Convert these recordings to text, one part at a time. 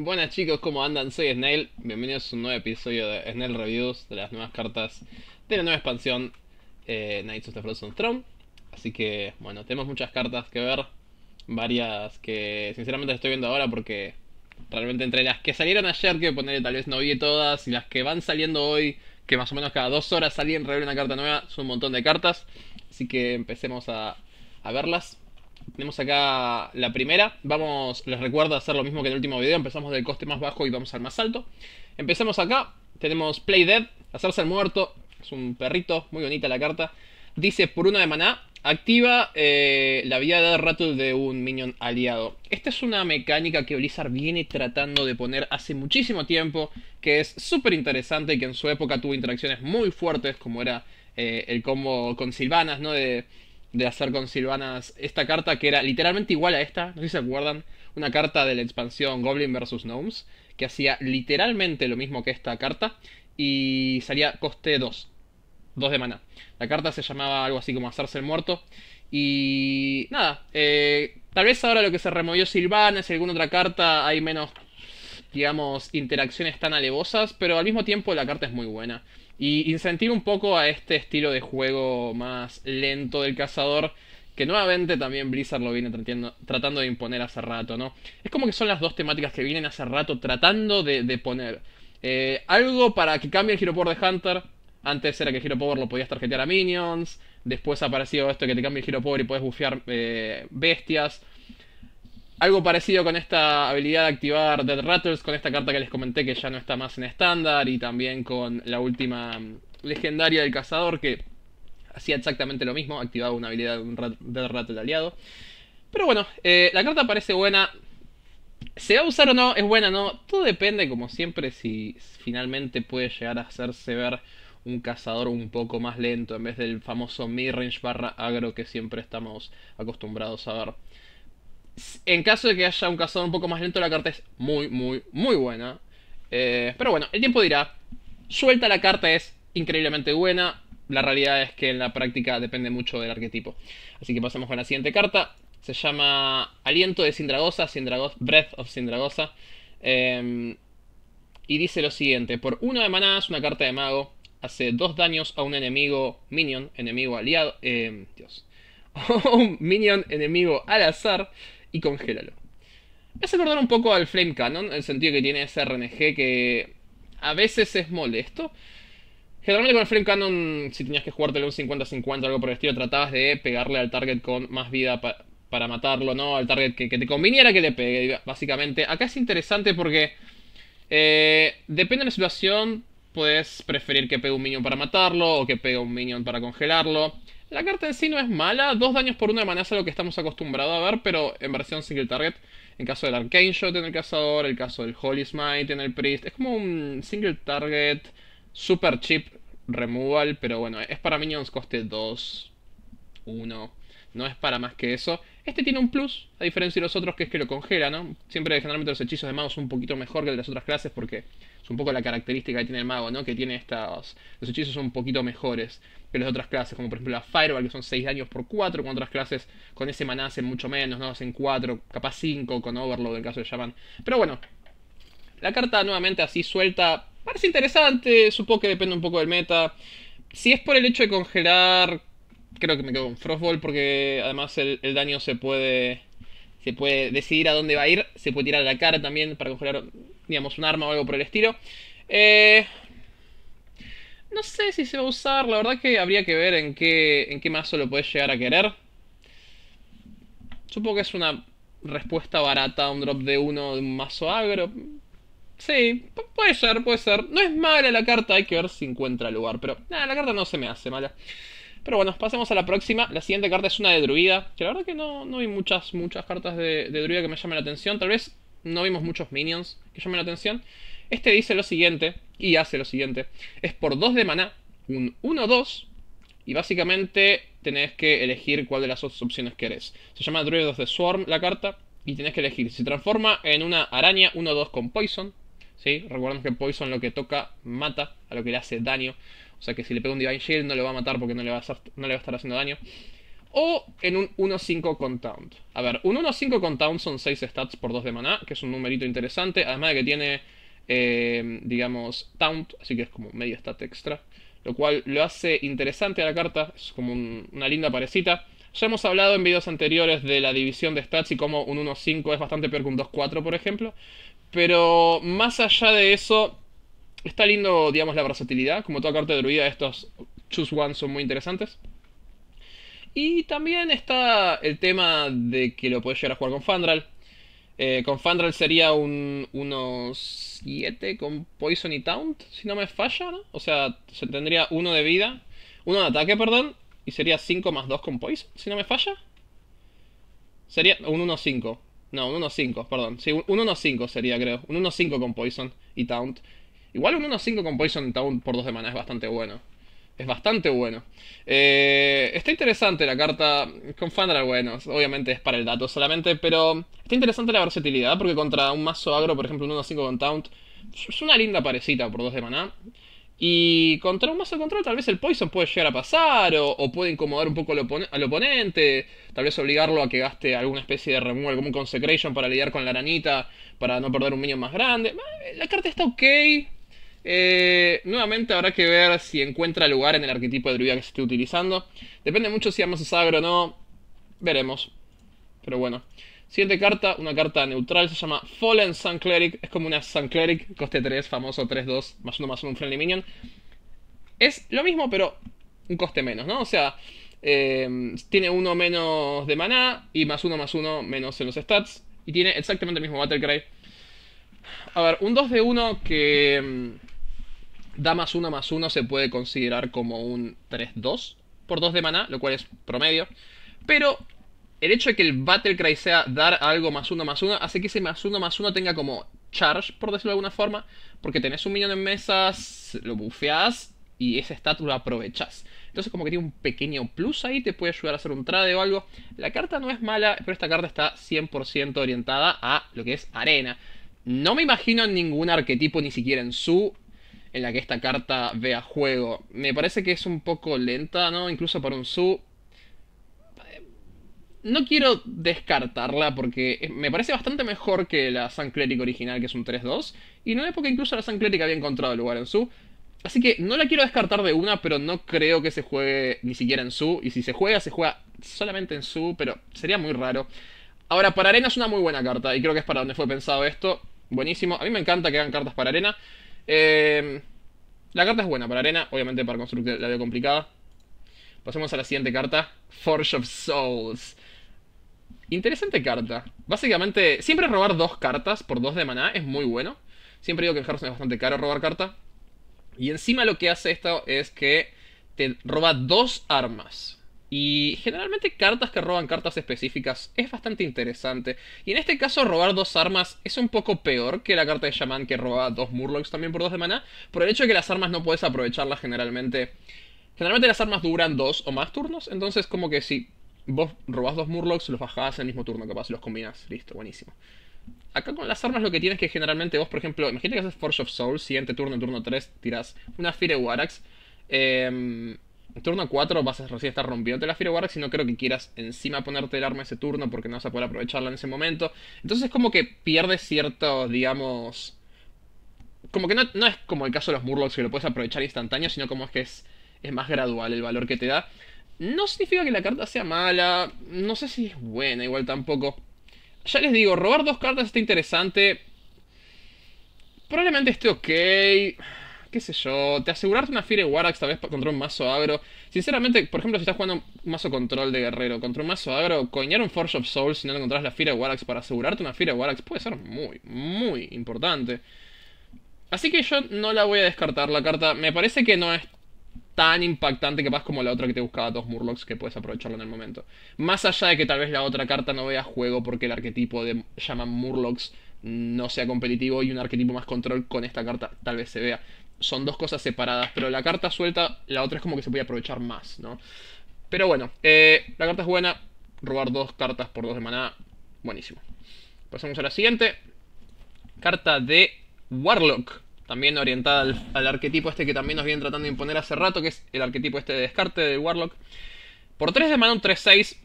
Buenas chicos, ¿cómo andan? Soy Snail, bienvenidos a un nuevo episodio de Snail Reviews de las nuevas cartas de la nueva expansión eh, Knights of the Frozen Throne. Así que, bueno, tenemos muchas cartas que ver, varias que sinceramente estoy viendo ahora porque realmente entre las que salieron ayer, que ponerle tal vez no vi todas, y las que van saliendo hoy, que más o menos cada dos horas salen revela una carta nueva, son un montón de cartas. Así que empecemos a, a verlas. Tenemos acá la primera. Vamos, les recuerdo hacer lo mismo que en el último video. Empezamos del coste más bajo y vamos al más alto. Empezamos acá. Tenemos Play Dead, hacerse el muerto. Es un perrito, muy bonita la carta. Dice por una de maná, activa eh, la vida de rato de un minion aliado. Esta es una mecánica que Blizzard viene tratando de poner hace muchísimo tiempo, que es súper interesante y que en su época tuvo interacciones muy fuertes, como era eh, el combo con Silvanas, ¿no? De de hacer con Silvanas esta carta que era literalmente igual a esta, no sé si se acuerdan, una carta de la expansión Goblin vs. Gnomes, que hacía literalmente lo mismo que esta carta y salía coste 2, 2 de mana. La carta se llamaba algo así como hacerse el muerto y nada, eh, tal vez ahora lo que se removió Silvanas y alguna otra carta hay menos, digamos, interacciones tan alevosas, pero al mismo tiempo la carta es muy buena. Y incentivo un poco a este estilo de juego más lento del cazador, que nuevamente también Blizzard lo viene tratando de imponer hace rato, ¿no? Es como que son las dos temáticas que vienen hace rato tratando de, poner. Eh, algo para que cambie el Giro Power de Hunter. Antes era que el Hero Power lo podías tarjetear a minions. Después ha aparecido esto que te cambia el Giro Power y puedes bufear eh, bestias. Algo parecido con esta habilidad de activar Dead Rattles, con esta carta que les comenté que ya no está más en estándar, y también con la última mm, legendaria del cazador que hacía exactamente lo mismo, activaba una habilidad de un Dead Rattle aliado. Pero bueno, eh, la carta parece buena. ¿Se va a usar o no? ¿Es buena o no? Todo depende, como siempre, si finalmente puede llegar a hacerse ver un cazador un poco más lento en vez del famoso midrange barra agro que siempre estamos acostumbrados a ver. En caso de que haya un cazador un poco más lento, la carta es muy, muy, muy buena. Eh, pero bueno, el tiempo dirá. Suelta la carta es increíblemente buena. La realidad es que en la práctica depende mucho del arquetipo. Así que pasamos con la siguiente carta. Se llama Aliento de Sindragosa, Breath of Sindragosa. Em, y dice lo siguiente: por uno de manadas, una carta de mago. Hace dos daños a un enemigo minion, enemigo aliado. Em, Dios. un minion enemigo al azar y congélalo. Es acordar un poco al Flame Cannon, el sentido que tiene ese RNG que a veces es molesto. Generalmente con el Flame Cannon, si tenías que jugártelo un 50-50 o algo por el estilo, tratabas de pegarle al target con más vida para matarlo, ¿no? Al target que, te conviniera que le pegue, básicamente. Acá es interesante porque eh, depende de la situación, puedes preferir que pegue un minion para matarlo o que pegue un minion para congelarlo. La carta en sí no es mala, dos daños por una amenaza lo que estamos acostumbrados a ver, pero en versión single target, en caso del Arcane Shot en el cazador, el caso del Holy Smite en el Priest, es como un single target super cheap removal, pero bueno, es para minions coste 2, 1 no es para más que eso. Este tiene un plus, a diferencia de los otros, que es que lo congela, ¿no? Siempre generalmente los hechizos de mago son un poquito mejor que los de las otras clases porque es un poco la característica que tiene el mago, ¿no? Que tiene estos... Los hechizos son un poquito mejores que las de otras clases, como por ejemplo la Fireball, que son 6 daños por 4, con otras clases con ese maná hacen mucho menos, ¿no? Hacen 4, capaz 5 con Overload en el caso de Shaman. Pero bueno, la carta nuevamente así suelta parece interesante, supongo que depende un poco del meta. Si es por el hecho de congelar creo que me quedo con Frostball porque además el, daño se puede se puede decidir a dónde va a ir, se puede tirar a la cara también para congelar, digamos, un arma o algo por el estilo. Eh, no sé si se va a usar, la verdad que habría que ver en qué, en qué mazo lo puedes llegar a querer. Supongo que es una respuesta barata a un drop de uno de un mazo agro. Sí, puede ser, puede ser. No es mala la carta, hay que ver si encuentra lugar, pero nada, la carta no se me hace mala. Pero bueno, pasemos a la próxima. La siguiente carta es una de druida. Que la verdad que no, no vi muchas, muchas cartas de, druida que me llamen la atención. Tal vez no vimos muchos minions que llamen la atención. Este dice lo siguiente, y hace lo siguiente. Es por 2 de maná, un 1-2, y básicamente tenés que elegir cuál de las dos opciones querés. Se llama Druidos de Swarm la carta, y tenés que elegir. Se transforma en una araña 1-2 con Poison, ¿sí? Recordemos que Poison lo que toca mata, a lo que le hace daño. O sea que si le pega un Divine Shield no lo va a matar porque no le va a, no le va estar haciendo daño. O en un 1-5 con Taunt. A ver, un 1-5 con Taunt son 6 stats por 2 de maná, que es un numerito interesante. Además de que tiene, eh, digamos, Taunt, así que es como medio stat extra. Lo cual lo hace interesante a la carta, es como una linda parecita. Ya hemos hablado en videos anteriores de la división de stats y cómo un 1-5 es bastante peor que un 2-4, por ejemplo. Pero más allá de eso, está lindo, digamos, la versatilidad. Como toda carta de druida, estos choose one son muy interesantes. Y también está el tema de que lo puedes llegar a jugar con Fandral. Eh, con Fandral sería un, 1 7 con Poison y Taunt, si no me falla, ¿no? O sea, se tendría uno de vida, uno de ataque, perdón, y sería 5 más 2 con Poison, si no me falla. Sería un 1-5. No, un 1-5, perdón. Sí, un 1-5 sería, creo. Un 1-5 con Poison y Taunt. Igual un 1-5 con Poison Town por 2 de es bastante bueno. Es bastante bueno. Eh, está interesante la carta. Con Fandral, bueno, obviamente es para el dato solamente, pero está interesante la versatilidad porque contra un mazo agro, por ejemplo, un 1-5 con Taunt, es una linda parecita por 2 de maná. Y contra un mazo control, tal vez el Poison puede llegar a pasar, o, puede incomodar un poco al, oponente, tal vez obligarlo a que gaste alguna especie de removal, como un Consecration para lidiar con la ranita para no perder un minion más grande. Eh, la carta está ok, eh, nuevamente habrá que ver si encuentra lugar en el arquetipo de druida que se esté utilizando. Depende mucho si vamos a sagro o no. Veremos. Pero bueno. Siguiente carta, una carta neutral, se llama Fallen Sun Cleric. Es como una Sun Cleric, coste 3, famoso 3-2, más uno más 1, un friendly minion. Es lo mismo, pero un coste menos, ¿no? O sea, eh, tiene uno menos de maná y más uno más uno menos en los stats. Y tiene exactamente el mismo Battlecry. A ver, un 2 de 1 que mm, da más uno más uno se puede considerar como un 3-2 por 2 de maná, lo cual es promedio. Pero el hecho de que el Battlecry sea dar algo más uno más uno hace que ese más uno más uno tenga como charge, por decirlo de alguna forma, porque tenés un millón en mesas, lo bufeás y ese stat lo aprovechás. Entonces como que tiene un pequeño plus ahí, te puede ayudar a hacer un trade o algo. La carta no es mala, pero esta carta está 100% orientada a lo que es arena. No me imagino ningún arquetipo ni siquiera en su en la que esta carta vea juego. Me parece que es un poco lenta, ¿no? Incluso para un su. No quiero descartarla porque me parece bastante mejor que la san original, que es un 3-2. Y no es porque incluso la san había encontrado lugar en su. Así que no la quiero descartar de una, pero no creo que se juegue ni siquiera en su. Y si se juega, se juega solamente en su, pero sería muy raro. Ahora, para arena es una muy buena carta, y creo que es para donde fue pensado esto. Buenísimo. A mí me encanta que hagan cartas para arena. Em, la carta es buena para arena, obviamente para construir la veo complicada. Pasemos a la siguiente carta, Forge of Souls. Interesante carta. Básicamente, siempre robar dos cartas por dos de maná es muy bueno. Siempre digo que en Hearthstone es bastante caro robar carta. Y encima lo que hace esto es que te roba dos armas. Y generalmente cartas que roban cartas específicas es bastante interesante. Y en este caso robar dos armas es un poco peor que la carta de Shaman que roba dos Murlocs también por dos de mana. Por el hecho de que las armas no puedes aprovecharlas generalmente. Generalmente las armas duran dos o más turnos. Entonces como que si vos robás dos Murlocs los bajás en el mismo turno capaz, los combinas Listo, buenísimo. Acá con las armas lo que tienes que generalmente vos, por ejemplo, imagínate que haces Forge of Souls, siguiente turno, turno 3, tirás una Fire Warax. Em, en turno 4 vas a estar rompiéndote la Fireworks Si no creo que quieras encima ponerte el arma ese turno porque no vas a poder aprovecharla en ese momento. Entonces es como que pierdes ciertos, digamos... Como que no, es como el caso de los Murlocs que lo puedes aprovechar instantáneo, sino como es que es, es más gradual el valor que te da. No significa que la carta sea mala, no sé si es buena igual tampoco. Ya les digo, robar dos cartas está interesante. Probablemente esté ok qué sé yo, te asegurarte una Warax tal vez contra un mazo agro. Sinceramente, por ejemplo, si estás jugando un mazo control de guerrero contra un mazo agro, coñar un Forge of Souls si no encontrás la Warax para asegurarte una Warax puede ser muy, muy importante. Así que yo no la voy a descartar la carta. Me parece que no es tan impactante que capaz como la otra que te buscaba dos Murlocs que puedes aprovecharlo en el momento. Más allá de que tal vez la otra carta no vea juego porque el arquetipo de llaman Murlocs no sea competitivo y un arquetipo más control con esta carta tal vez se vea son dos cosas separadas, pero la carta suelta, la otra es como que se puede aprovechar más, ¿no? Pero bueno, eh, la carta es buena, robar dos cartas por dos de maná, buenísimo. Pasamos a la siguiente, carta de Warlock, también orientada al, arquetipo este que también nos vienen tratando de imponer hace rato, que es el arquetipo este de descarte de Warlock. Por tres de maná un 3-6,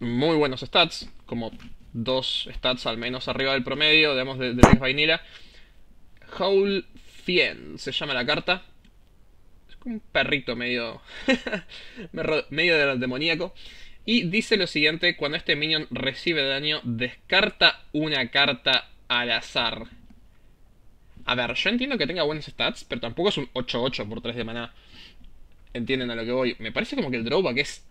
muy buenos stats, como dos stats al menos arriba del promedio, digamos, de, de Vanilla. Howl se llama la carta. Es como un perrito medio, medio demoníaco. Y dice lo siguiente, cuando este minion recibe daño, descarta una carta al azar. A ver, yo entiendo que tenga buenos stats, pero tampoco es un 8-8 por 3 de maná. Entienden a lo que voy. Me parece como que el drawback es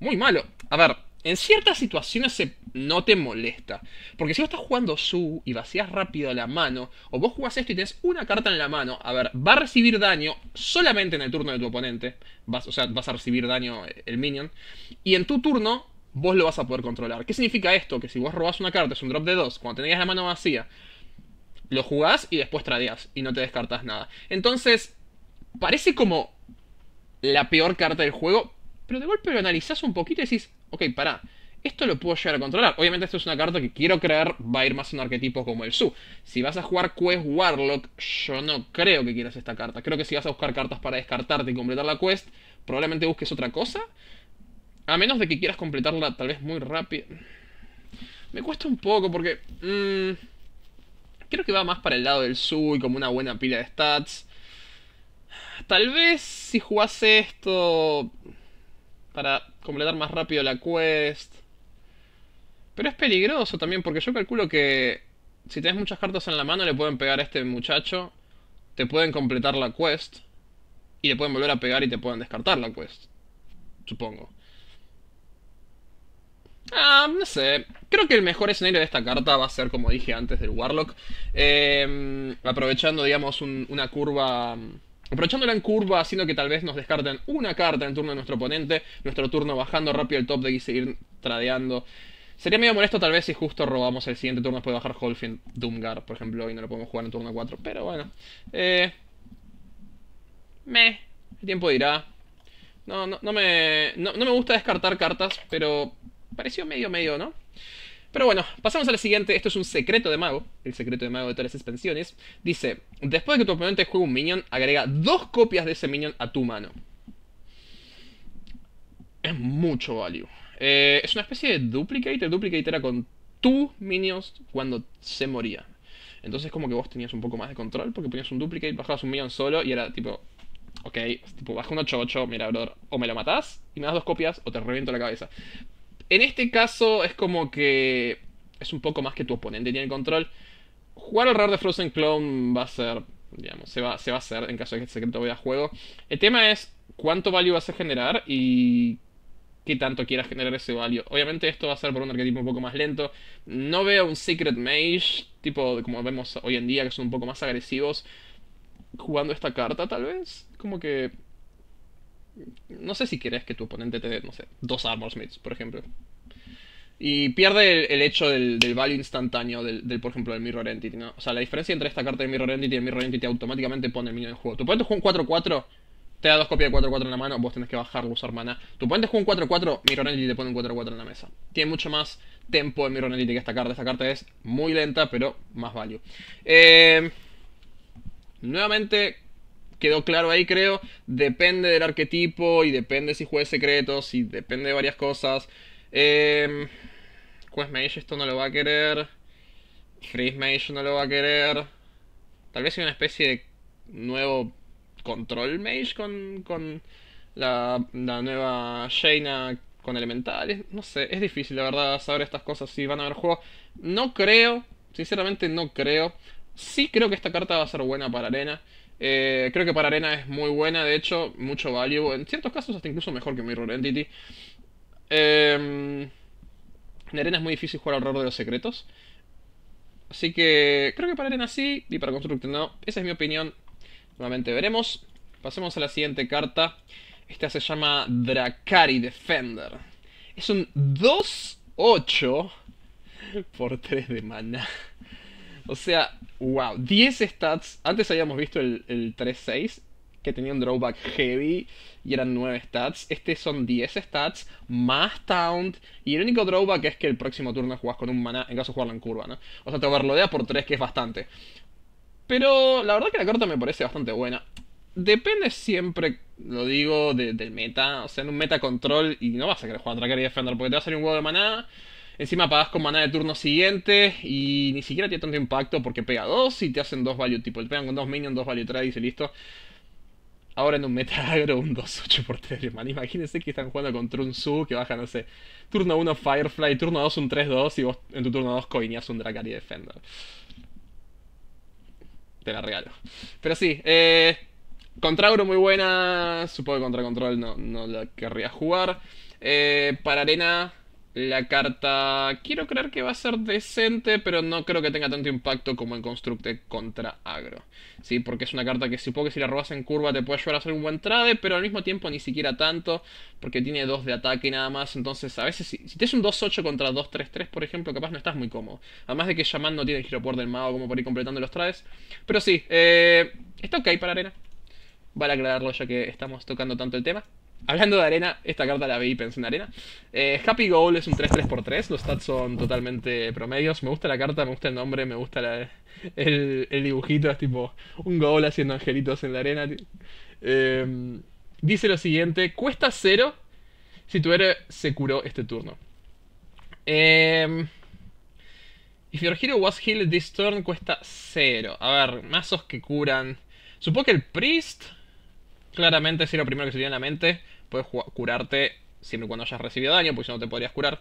muy malo. A ver, en ciertas situaciones se, no te molesta. Porque si vos estás jugando su y vacías rápido la mano, o vos jugás esto y tenés una carta en la mano, a ver, va a recibir daño solamente en el turno de tu oponente. Vas, o sea, vas a recibir daño eh, el minion. Y en tu turno, vos lo vas a poder controlar. ¿Qué significa esto? Que si vos robás una carta, es un drop de dos. cuando tenías la mano vacía, lo jugás y después tradeás y no te descartas nada. Entonces, parece como la peor carta del juego, pero de golpe lo analizás un poquito y decís, ok, pará, esto lo puedo llegar a controlar. Obviamente esto es una carta que quiero creer va a ir más en arquetipo como el Su. Si vas a jugar Quest Warlock, yo no creo que quieras esta carta. Creo que si vas a buscar cartas para descartarte y completar la quest, probablemente busques otra cosa. A menos de que quieras completarla tal vez muy rápido. Me cuesta un poco porque... Mm, creo que va más para el lado del Su y como una buena pila de stats. Tal vez si jugás esto para completar más rápido la quest. Pero es peligroso también, porque yo calculo que si tienes muchas cartas en la mano le pueden pegar a este muchacho, te pueden completar la quest, y le pueden volver a pegar y te pueden descartar la quest. Supongo. Ah, no sé. Creo que el mejor escenario de esta carta va a ser, como dije antes, del Warlock. Em, aprovechando, digamos, una curva Aprovechándola en curva, haciendo que tal vez nos descarten una carta en turno de nuestro oponente, nuestro turno bajando rápido el top de y seguir tradeando. Sería medio molesto tal vez si justo robamos el siguiente turno después de bajar Holfin Doomgar, por ejemplo, y no lo podemos jugar en turno 4, pero bueno. Eh... Meh, el tiempo dirá. No, no, no me, no me gusta descartar cartas, pero pareció medio medio, ¿no? Pero bueno, pasamos a la siguiente. Esto es un secreto de mago. El secreto de mago de todas las expansiones. Dice, después de que tu oponente juegue un minion, agrega dos copias de ese minion a tu mano. Es mucho value. Eh, es una especie de duplicate. El duplicate era con tus minions cuando se moría. Entonces como que vos tenías un poco más de control porque ponías un duplicate, bajabas un minion solo y era tipo... Ok, tipo, baja un 8-8, mira, brother, o me lo matás y me das dos copias o te reviento la cabeza. En este caso es como que es un poco más que tu oponente tiene el control. Jugar al rare de Frozen Clone va a ser, digamos, se va, a hacer en caso de que el secreto vaya a juego. El tema es cuánto value vas a generar y qué tanto quieras generar ese value. Obviamente esto va a ser por un arquetipo un poco más lento. No veo un Secret Mage, tipo como vemos hoy en día, que son un poco más agresivos, jugando esta carta tal vez. Como que no sé si quieres que tu oponente te dé, no sé, dos armor smiths, por ejemplo. Y pierde el, hecho del, del, value instantáneo del, por ejemplo, del Mirror Entity, ¿no? O sea, la diferencia entre esta carta de Mirror Entity y el Mirror Entity automáticamente pone el minion en juego. Tu oponente juega un 4-4, te da dos copias de 4-4 en la mano, vos tenés que bajarlo, usar mana. Tu oponente juega un 4-4, Mirror Entity te pone un 4-4 en la mesa. Tiene mucho más tempo en Mirror Entity que esta carta. Esta carta es muy lenta, pero más value. Eh, nuevamente, quedó claro ahí, creo. Depende del arquetipo y depende si juegues secretos y depende de varias cosas. Eh, Quest Mage esto no lo va a querer. Freeze Mage no lo va a querer. Tal vez sea una especie de nuevo Control Mage con, con la, nueva Shayna con elementales. No sé, es difícil la verdad saber estas cosas si van a haber juegos. No creo, sinceramente no creo. Sí creo que esta carta va a ser buena para arena. Eh, creo que para Arena es muy buena, de hecho, mucho value. En ciertos casos hasta incluso mejor que Mirror Entity. Em, en Arena es muy difícil jugar al rol de los secretos. Así que creo que para Arena sí y para Constructor no. Esa es mi opinión. Nuevamente veremos. Pasemos a la siguiente carta. Esta se llama Dracari Defender. Es un 2-8 por 3 de mana. O sea, wow. 10 stats. Antes habíamos visto el, el 3-6, que tenía un drawback heavy y eran 9 stats. Este son 10 stats más taunt. Y el único drawback es que el próximo turno jugás con un mana, en caso de jugarlo en curva, ¿no? O sea, te overloadea por 3, que es bastante. Pero la verdad que la carta me parece bastante buena. Depende siempre, lo digo, del meta. O sea, en un meta control y no vas a querer jugar Tracker y Defender porque te va a salir un huevo de maná. Encima pagas con maná de turno siguiente y ni siquiera tiene tanto impacto porque pega 2 y te hacen 2 value tipo. Te pegan con 2 minions, 2 value 3 y listo. Ahora en un meta agro un 2-8 por Teleman. Imagínense que están jugando contra un que baja, no sé, turno 1 Firefly, turno 2 un 3-2 y vos en tu turno 2 coineas un y Defender. Te la regalo. Pero sí, eh, contra agro muy buena. Supongo que contra Control no, no la querría jugar. Eh, para Arena la carta quiero creer que va a ser decente, pero no creo que tenga tanto impacto como en Constructe contra Agro. Sí, porque es una carta que supongo que si la robas en curva te puede ayudar a hacer un buen trade, pero al mismo tiempo ni siquiera tanto, porque tiene 2 de ataque y nada más. Entonces, a veces si, tienes un 2-8 contra 2-3-3, por ejemplo, capaz no estás muy cómodo. Además de que Shaman no tiene el giro por del mago como por ir completando los trades. Pero sí, eh, está ok para arena. Vale aclararlo ya que estamos tocando tanto el tema. Hablando de arena, esta carta la vi y pensé en arena. Eh, Happy Goal es un 3-3x3, los stats son totalmente promedios. Me gusta la carta, me gusta el nombre, me gusta el, dibujito, es tipo un goal haciendo angelitos en la arena. Eh, dice lo siguiente, cuesta 0 si tu héroe se curó este turno. Eh, if your hero was healed this turn cuesta 0. A ver, mazos que curan. Supongo que el priest claramente es lo primero que se tiene en la mente puedes curarte siempre y cuando hayas recibido daño, porque si no te podrías curar.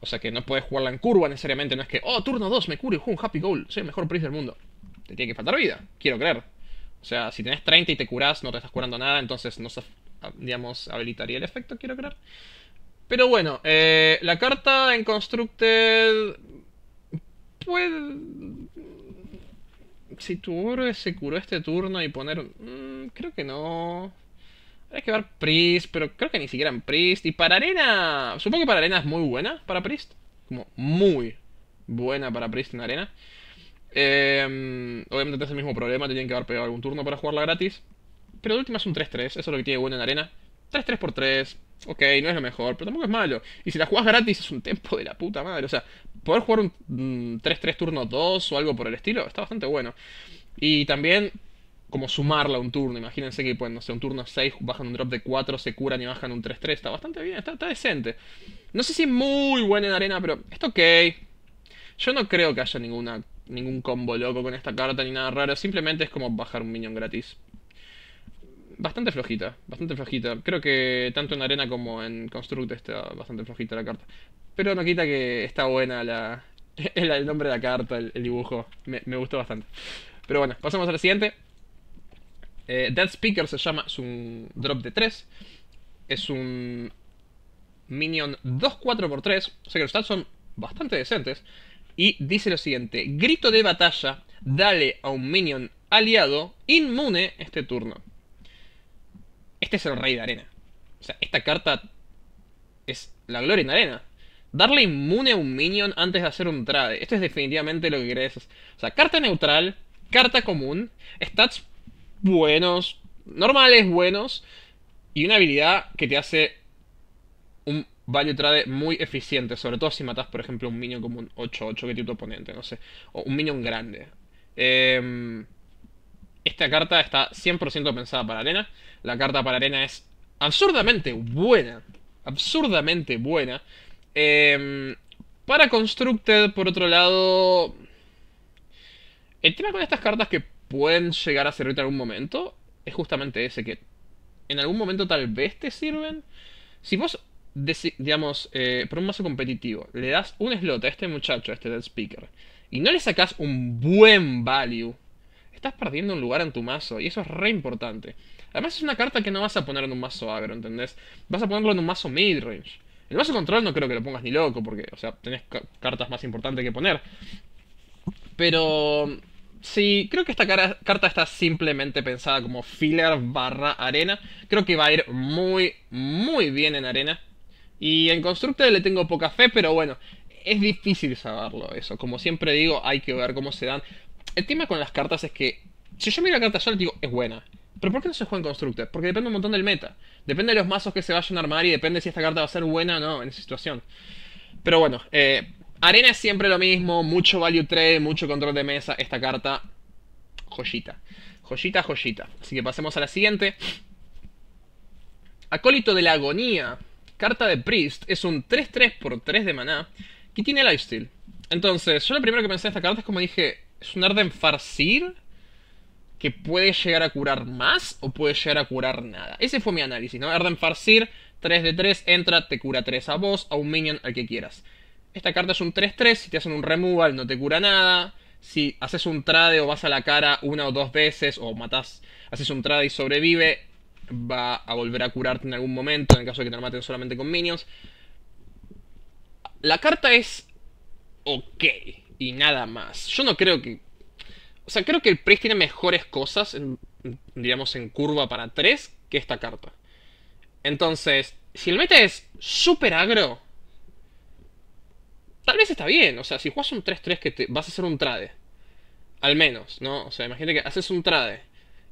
O sea que no puedes jugarla en curva necesariamente, no es que, oh, turno 2, me curo y juego un happy goal, soy el mejor priest del mundo. Te tiene que faltar vida, quiero creer. O sea, si tenés 30 y te curás, no te estás curando nada, entonces no se, ah, digamos, habilitaría el efecto, quiero creer. Pero bueno, eh, la carta en Constructed. Puede. Si tu héroe se curó este turno y poner. Mm, creo que no. Hay que ver Priest, pero creo que ni siquiera en Priest. Y para Arena, supongo que para Arena es muy buena para Priest. Como muy buena para Priest en Arena. Em, obviamente tenés el mismo problema, te tienen que haber pegado algún turno para jugarla gratis. Pero de última es un 3-3, eso es lo que tiene bueno en Arena. 3-3 por 3, ok, no es lo mejor, pero tampoco es malo. Y si la juegas gratis es un tempo de la puta madre. O sea, poder jugar un 3-3 mm, turno 2 o algo por el estilo está bastante bueno. Y también como sumarla a un turno. Imagínense que, pues, no sé, un turno 6, bajan un drop de 4, se curan y bajan un 3-3. Está bastante bien, está, está, decente. No sé si es muy buena en arena, pero está ok. Yo no creo que haya ninguna, ningún combo loco con esta carta ni nada raro. Simplemente es como bajar un minion gratis. Bastante flojita, bastante flojita. Creo que tanto en arena como en construct está bastante flojita la carta. Pero no quita que está buena la, el, nombre de la carta, el, dibujo. Me, gustó bastante. Pero bueno, pasamos al siguiente. Eh, Dead Speaker se llama, es un drop de 3. Es un minion 2-4x3. O sea que los stats son bastante decentes. Y dice lo siguiente: Grito de batalla, dale a un minion aliado inmune este turno. Este es el rey de arena. O sea, esta carta es la gloria en arena. Darle inmune a un minion antes de hacer un trade. Esto es definitivamente lo que querés. O sea, carta neutral, carta común, stats buenos, normales, buenos, y una habilidad que te hace un value trade muy eficiente, sobre todo si matas, por ejemplo, un minion como un 8-8 que tiene tu oponente, no sé, o un minion grande. Em, esta carta está 100% pensada para arena, la carta para arena es absurdamente buena, absurdamente buena. Em, para Constructed, por otro lado, el tema con estas cartas que pueden llegar a servirte en algún momento es justamente ese, que en algún momento tal vez te sirven. Si vos, digamos, eh, por un mazo competitivo, le das un slot a este muchacho, a este Dead Speaker, y no le sacas un buen value, estás perdiendo un lugar en tu mazo, y eso es re importante. Además es una carta que no vas a poner en un mazo agro, ¿entendés? Vas a ponerlo en un mazo midrange. El mazo control no creo que lo pongas ni loco, porque, o sea, tenés cartas más importantes que poner. Pero Sí, creo que esta carta está simplemente pensada como filler barra arena. Creo que va a ir muy, muy bien en arena. Y en constructor le tengo poca fe, pero bueno, es difícil saberlo eso. Como siempre digo, hay que ver cómo se dan. El tema con las cartas es que, si yo miro la carta le digo, es buena. Pero ¿por qué no se juega en constructor? Porque depende un montón del meta. Depende de los mazos que se vayan a armar y depende si esta carta va a ser buena o no en esa situación. Pero bueno, eh, Arena es siempre lo mismo, mucho value trade, mucho control de mesa. Esta carta, joyita. Joyita, joyita. Así que pasemos a la siguiente. Acólito de la Agonía. Carta de Priest. Es un 3-3 por 3 de maná que tiene lifesteal. Entonces, yo lo primero que pensé de esta carta es como dije, es un Arden Farcir? que puede llegar a curar más o puede llegar a curar nada. Ese fue mi análisis, ¿no? Arden Farcir, 3 de 3, entra, te cura 3 a vos, a un minion, al que quieras. Esta carta es un 3-3, si te hacen un removal no te cura nada. Si haces un trade o vas a la cara una o dos veces o matas, haces un trade y sobrevive, va a volver a curarte en algún momento en caso de que te maten solamente con minions. La carta es ok y nada más. Yo no creo que... O sea, creo que el Priest tiene mejores cosas, diríamos digamos, en curva para 3 que esta carta. Entonces, si el meta es super agro, Tal vez está bien, o sea, si juegas un 3-3 que te vas a hacer un trade. Al menos, ¿no? O sea, imagínate que haces un trade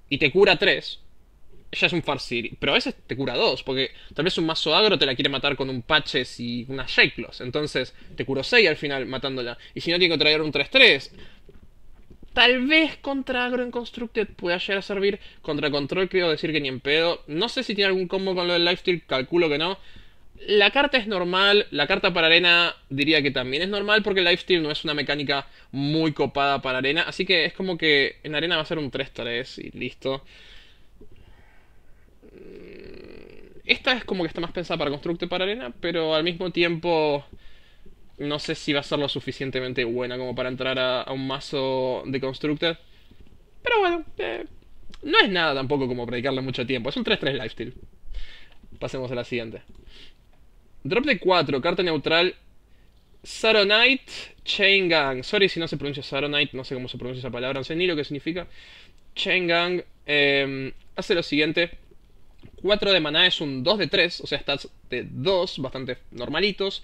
y te cura 3. Ya es un Farseer. Pero a veces te cura 2. Porque tal vez un mazo agro te la quiere matar con un Patches y unas Loss. Entonces te curó 6 al final matándola. Y si no tiene que traer un 3-3. Tal vez contra agro en Constructed pueda llegar a servir. Contra control creo decir que ni en pedo. No sé si tiene algún combo con lo del Lifesteal. Calculo que no. La carta es normal, la carta para arena diría que también es normal porque Lifesteal no es una mecánica muy copada para arena, así que es como que en arena va a ser un 3-3 y listo. Mm, esta es como que está más pensada para constructe para arena, pero al mismo tiempo no sé si va a ser lo suficientemente buena como para entrar a, un mazo de constructor. Pero bueno, eh, no es nada tampoco como predicarle mucho tiempo, es un 3-3 Lifesteal. Pasemos a la siguiente. Drop de 4, carta neutral. Saronite Chain Gang. Sorry si no se pronuncia Saronite, no sé cómo se pronuncia esa palabra, no sé ni lo que significa. Chain Gang em, hace lo siguiente. 4 de maná es un 2 de 3, o sea, stats de 2, bastante normalitos.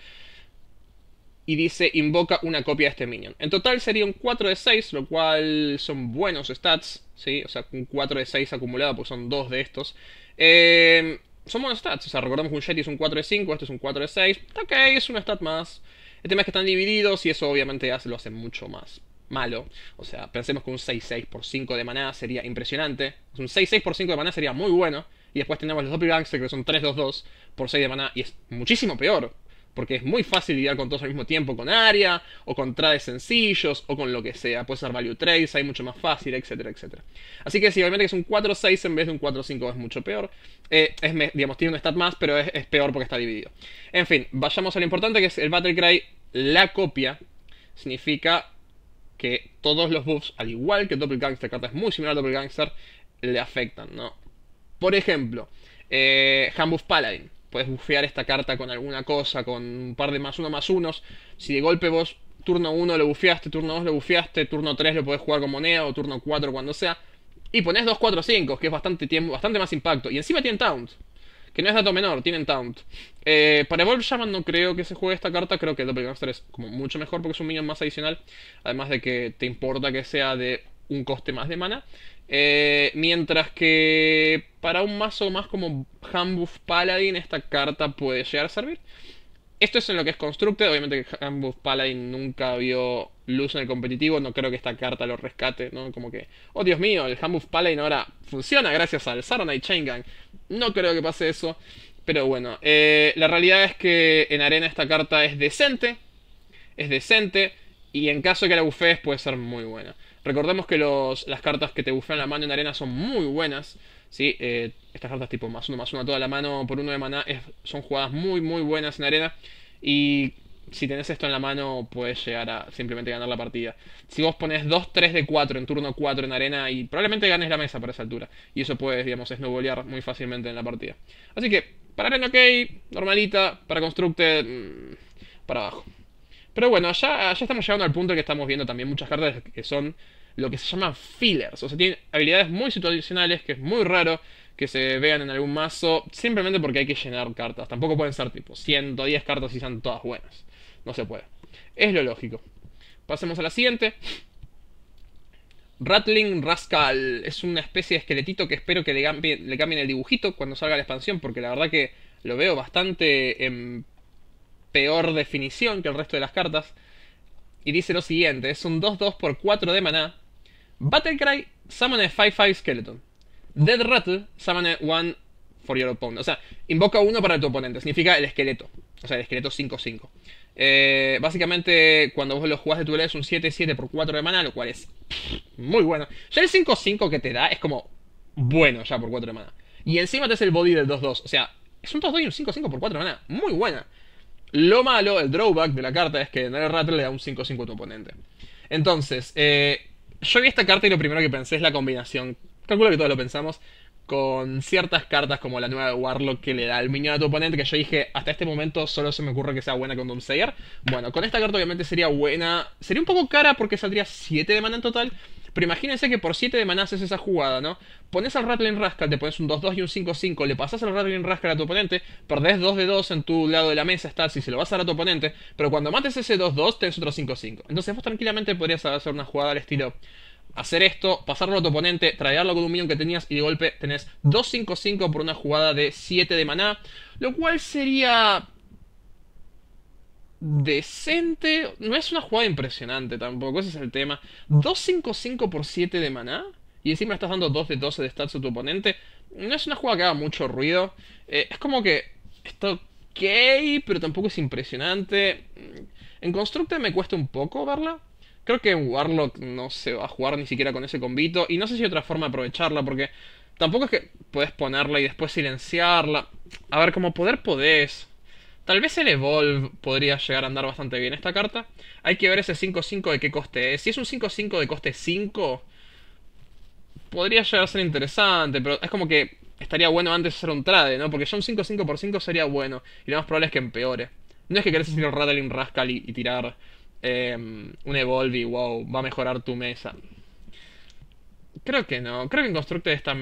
Y dice, invoca una copia de este minion. En total sería un 4 de 6, lo cual son buenos stats, ¿sí? O sea, un 4 de 6 acumulado, porque son 2 de estos. Eh, son buenos stats. O sea, recordemos que un Yeti es un 4 de 5, este es un 4 de 6. Ok, es un stat más. El tema es que están divididos y eso obviamente hace, lo hace mucho más malo. O sea, pensemos que un 6-6 por 5 de maná sería impresionante. Un 6-6 por 5 de maná sería muy bueno. Y después tenemos los Doppelgangster que son 3-2-2 por 6 de maná y es muchísimo peor. Porque es muy fácil lidiar con todos al mismo tiempo, con área, o con trades sencillos, o con lo que sea. Puede ser value trades, hay mucho más fácil, etcétera, etcétera. Así que si obviamente es un 4-6 en vez de un 4-5 es mucho peor. Eh, digamos, tiene un stat más, pero es, peor porque está dividido. En fin, vayamos a lo importante que es el Battlecry. la copia, significa que todos los buffs, al igual que Double Gangster, carta es muy similar a Double Gangster, le afectan, ¿no? Por ejemplo, eh, Paladin puedes bufear esta carta con alguna cosa, con un par de más uno más unos. Si de golpe vos turno uno lo bufeaste, turno 2 lo bufeaste, turno 3 lo podés jugar con moneda o turno 4 cuando sea. Y pones 2, 4, 5, que es bastante, tiempo, bastante más impacto. Y encima tienen taunt. Que no es dato menor, tienen taunt. Eh, para Evolve Shaman no creo que se juegue esta carta. Creo que el Doppelganger es como mucho mejor porque es un minion más adicional. Además de que te importa que sea de un coste más de mana. Eh, mientras que para un mazo más como Hambuff Paladin esta carta puede llegar a servir. Esto es en lo que es Constructed, obviamente que Hambuff Paladin nunca vio luz en el competitivo, no creo que esta carta lo rescate, ¿no? Como que, oh Dios mío, el Hambuff Paladin ahora funciona gracias al Saronite Chain Gang. No creo que pase eso, pero bueno, eh, la realidad es que en arena esta carta es decente, es decente, y en caso de que la bufees puede ser muy buena. Recordemos que las cartas que te bufean la mano en arena son muy buenas. ¿sí? Eh, estas cartas tipo más uno, más uno a toda la mano por uno de maná son jugadas muy, muy buenas en arena. Y si tenés esto en la mano, puedes llegar a simplemente ganar la partida. Si vos pones 2, 3 de 4 en turno 4 en arena, y probablemente ganes la mesa para esa altura. Y eso puedes, digamos, snowballear muy fácilmente en la partida. Así que, para arena ok, normalita, para constructed, mm, para abajo. Pero bueno, ya, ya estamos llegando al punto que estamos viendo también muchas cartas que son lo que se llaman fillers. O sea, tienen habilidades muy situacionales, que es muy raro que se vean en algún mazo, simplemente porque hay que llenar cartas. Tampoco pueden ser tipo 110 cartas y sean todas buenas. No se puede. Es lo lógico. Pasemos a la siguiente. Rattling Rascal es una especie de esqueletito que espero que le, cambien, le cambien el dibujito cuando salga la expansión, porque la verdad que lo veo bastante en em, peor definición que el resto de las cartas. Y dice lo siguiente, es un 2-2 por 4 de maná. Battlecry, summon a 5-5 Skeleton. Dead Rattle, summon a 1 for your opponent. O sea, invoca uno para tu oponente, significa el esqueleto. O sea, el esqueleto 5-5. Eh, básicamente, cuando vos lo jugás de tu es un 7-7 por 4 de maná lo cual es muy bueno. Ya el 5-5 que te da es como bueno ya por 4 de maná Y encima te es el body del 2-2. O sea, es un 2-2 y un 5-5 por 4 de maná Muy buena. Lo malo, el drawback de la carta es que en el rato le da un 5-5 a tu oponente. Entonces, eh, yo vi esta carta y lo primero que pensé es la combinación. Calculo que todos lo pensamos. Con ciertas cartas como la nueva de Warlock que le da el minion a tu oponente, que yo dije, hasta este momento solo se me ocurre que sea buena con Doomsayer. Bueno, con esta carta obviamente sería buena. Sería un poco cara porque saldría 7 de mana en total. Pero imagínense que por 7 de maná haces esa jugada, ¿no? Pones al Rattling Rascal, te pones un 2-2 y un 5-5, le pasas al Rattling Rascal a tu oponente, perdés 2 de 2 en tu lado de la mesa, estás y se lo vas a dar a tu oponente, pero cuando mates ese 2-2 tenés otro 5-5. Entonces vos tranquilamente podrías hacer una jugada al estilo hacer esto, pasarlo a tu oponente, traerlo con un minion que tenías y de golpe tenés 2-5-5 por una jugada de 7 de maná, lo cual sería decente. No es una jugada impresionante tampoco, ese es el tema. 255 mm. por 7 de maná. Y encima estás dando 2 de 12 de stats a tu oponente. No es una jugada que haga mucho ruido. Eh, es como que está ok, pero tampoco es impresionante. En constructa me cuesta un poco verla. Creo que en Warlock no se va a jugar ni siquiera con ese convito. Y no sé si hay otra forma de aprovecharla, porque tampoco es que puedes ponerla y después silenciarla. A ver, como poder podés. Tal vez el Evolve podría llegar a andar bastante bien esta carta. Hay que ver ese 5-5 de qué coste es. Si es un 5-5 de coste 5, podría llegar a ser interesante, pero es como que estaría bueno antes hacer un trade, ¿no? Porque ya un 5-5 por 5 sería bueno, y lo más probable es que empeore. No es que querés decir un Rattling Rascal y, tirar eh, un Evolve y wow, va a mejorar tu mesa. Creo que no, creo que en Constructed está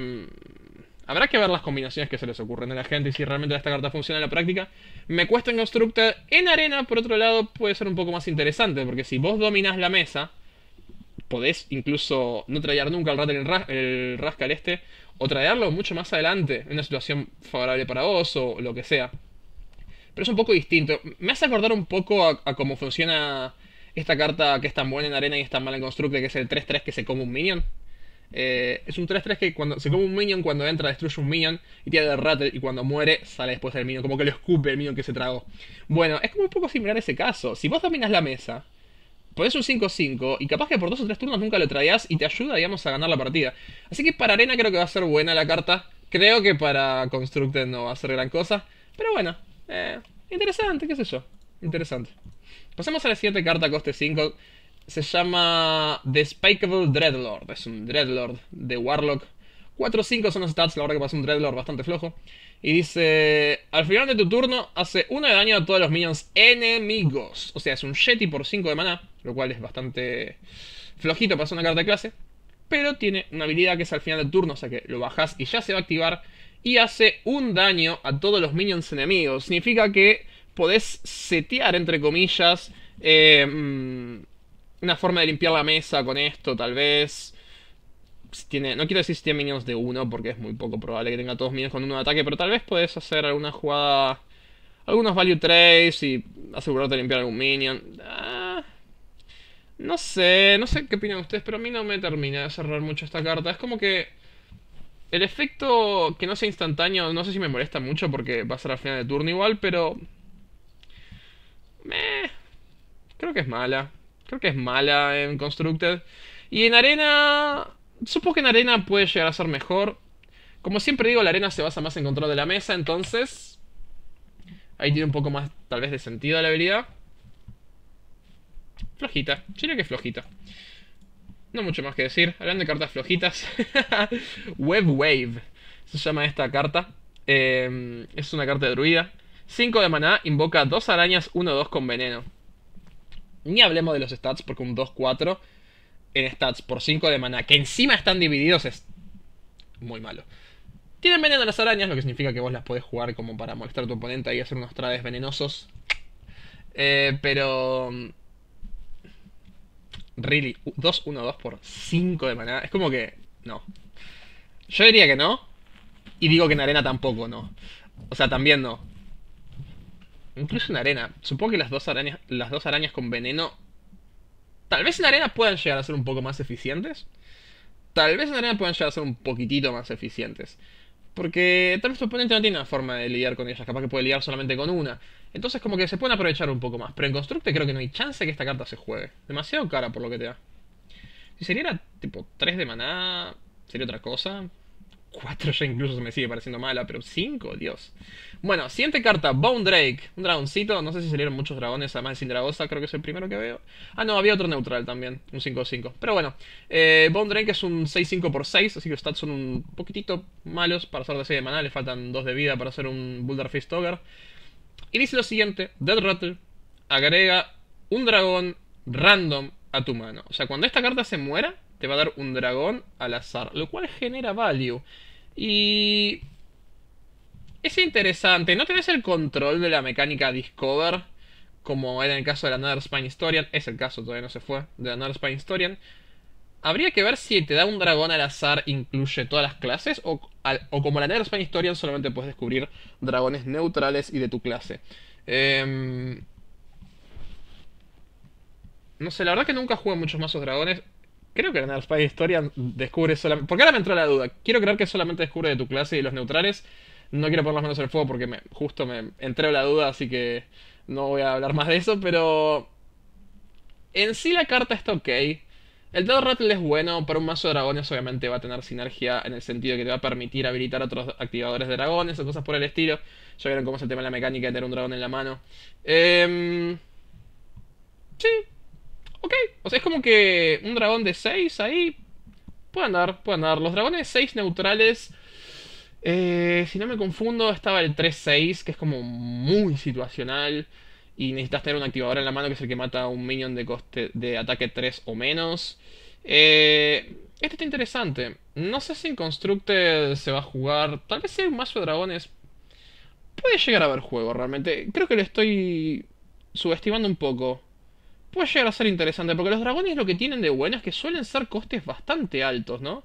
Habrá que ver las combinaciones que se les ocurren a la gente y si realmente esta carta funciona en la práctica. Me cuesta en Constructa. En Arena, por otro lado, puede ser un poco más interesante, porque si vos dominás la mesa, podés incluso no traer nunca el Rasca el Rascal este, o traerlo mucho más adelante, en una situación favorable para vos o lo que sea. Pero es un poco distinto. Me hace acordar un poco a, cómo funciona esta carta que es tan buena en Arena y es tan mala en Constructa, que es el 3-3 que se come un minion. Eh, es un 3-3 que cuando se come un minion, cuando entra destruye un minion y tiene el rattle y cuando muere sale después del minion, como que lo escupe el minion que se tragó. Bueno, es como un poco similar ese caso. Si vos dominas la mesa, pones un 5-5 y capaz que por dos o tres turnos nunca lo traías y te ayuda, digamos, a ganar la partida. Así que para arena creo que va a ser buena la carta. Creo que para Constructed no va a ser gran cosa. Pero bueno, eh, interesante, qué sé yo. Interesante. Pasemos a la siguiente carta, coste 5 se llama Despicable Dreadlord. Es un Dreadlord de Warlock. 4-5 son los stats, la verdad que pasa un Dreadlord bastante flojo. Y dice, al final de tu turno hace 1 de daño a todos los minions enemigos. O sea, es un Yeti por 5 de mana lo cual es bastante flojito para hacer una carta de clase. Pero tiene una habilidad que es al final del turno, o sea que lo bajas y ya se va a activar. Y hace un daño a todos los minions enemigos. Significa que podés setear, entre comillas, eh, mm, una forma de limpiar la mesa con esto, tal vez. tiene, no quiero decir si tiene minions de uno, porque es muy poco probable que tenga todos minions con uno de ataque, pero tal vez puedes hacer alguna jugada, algunos value trades y asegurarte de limpiar algún minion. Ah, no sé, no sé qué opinan ustedes, pero a mí no me termina de cerrar mucho esta carta. Es como que el efecto que no sea instantáneo, no sé si me molesta mucho porque va a ser al final de turno igual, pero... Me. creo que es mala que es mala en Constructed. Y en arena... Supongo que en arena puede llegar a ser mejor. Como siempre digo, la arena se basa más en control de la mesa, entonces... Ahí tiene un poco más, tal vez, de sentido la habilidad. Flojita. Yo que flojita. No mucho más que decir. Hablando de cartas flojitas. Web Wave. Se llama esta carta. Eh, es una carta de druida. 5 de maná, invoca dos arañas 1-2 con veneno. Ni hablemos de los stats, porque un 2-4 en stats por 5 de mana que encima están divididos, es muy malo. Tienen veneno las arañas, lo que significa que vos las podés jugar como para molestar a tu oponente y hacer unos trades venenosos. Eh, pero... Mm, really, 2-1-2 por 5 de maná. Es como que... No. Yo diría que no. Y digo que en arena tampoco no. O sea, también no. Incluso en arena. Supongo que las dos arañas, las dos arañas con veneno. Tal vez en arena puedan llegar a ser un poco más eficientes. Tal vez en arena puedan llegar a ser un poquitito más eficientes. Porque tal vez tu oponente no tiene una forma de lidiar con ellas, capaz que puede lidiar solamente con una. Entonces como que se pueden aprovechar un poco más. Pero en Constructe creo que no hay chance que esta carta se juegue. Demasiado cara por lo que te da. Si sería tipo 3 de maná, sería otra cosa. 4 ya incluso se me sigue pareciendo mala, pero 5, Dios. Bueno, siguiente carta, Bone Drake. Un dragoncito, no sé si salieron muchos dragones, además de dragosa, creo que es el primero que veo. Ah, no, había otro neutral también, un 5-5. Pero bueno, eh, Bone Drake es un 6-5 por 6, así que los stats son un poquitito malos para hacer de 6 de maná, le faltan 2 de vida para hacer un Boulder Fist Ogre. Y dice lo siguiente, Dead Rattle agrega un dragón random a tu mano. O sea, cuando esta carta se muera, te va a dar un dragón al azar, lo cual genera value. Y... Es interesante, no tenés el control de la mecánica Discover, como era en el caso de la nether Spine Historian, es el caso, todavía no se fue, de la nether Spine Historian. Habría que ver si te da un dragón al azar incluye todas las clases, o, como la nether Spine Historian solamente puedes descubrir dragones neutrales y de tu clase. Eh, no sé, la verdad que nunca jugué muchos mazos dragones. Creo que en el Spy Historia descubre solamente. Porque ahora me entró la duda. Quiero creer que solamente descubre de tu clase y los neutrales. No quiero poner las manos en el fuego porque me, justo me entré la duda, así que no voy a hablar más de eso. Pero. En sí la carta está ok. El dado rattle es bueno, para un mazo de dragones obviamente va a tener sinergia en el sentido de que te va a permitir habilitar otros activadores de dragones o cosas por el estilo. Ya vieron cómo es el tema de la mecánica de tener un dragón en la mano. Eh... sí, ok. O sea, es como que un dragón de 6 ahí puede andar, puede andar. Los dragones 6 neutrales, eh, si no me confundo, estaba el 3-6, que es como muy situacional. Y necesitas tener un activador en la mano, que es el que mata a un minion de coste de ataque 3 o menos. Eh, este está interesante. No sé si en Constructed se va a jugar. Tal vez si hay un mazo de dragones. Puede llegar a ver juego realmente. Creo que lo estoy subestimando un poco puede llegar a ser interesante, porque los dragones lo que tienen de bueno es que suelen ser costes bastante altos, ¿no?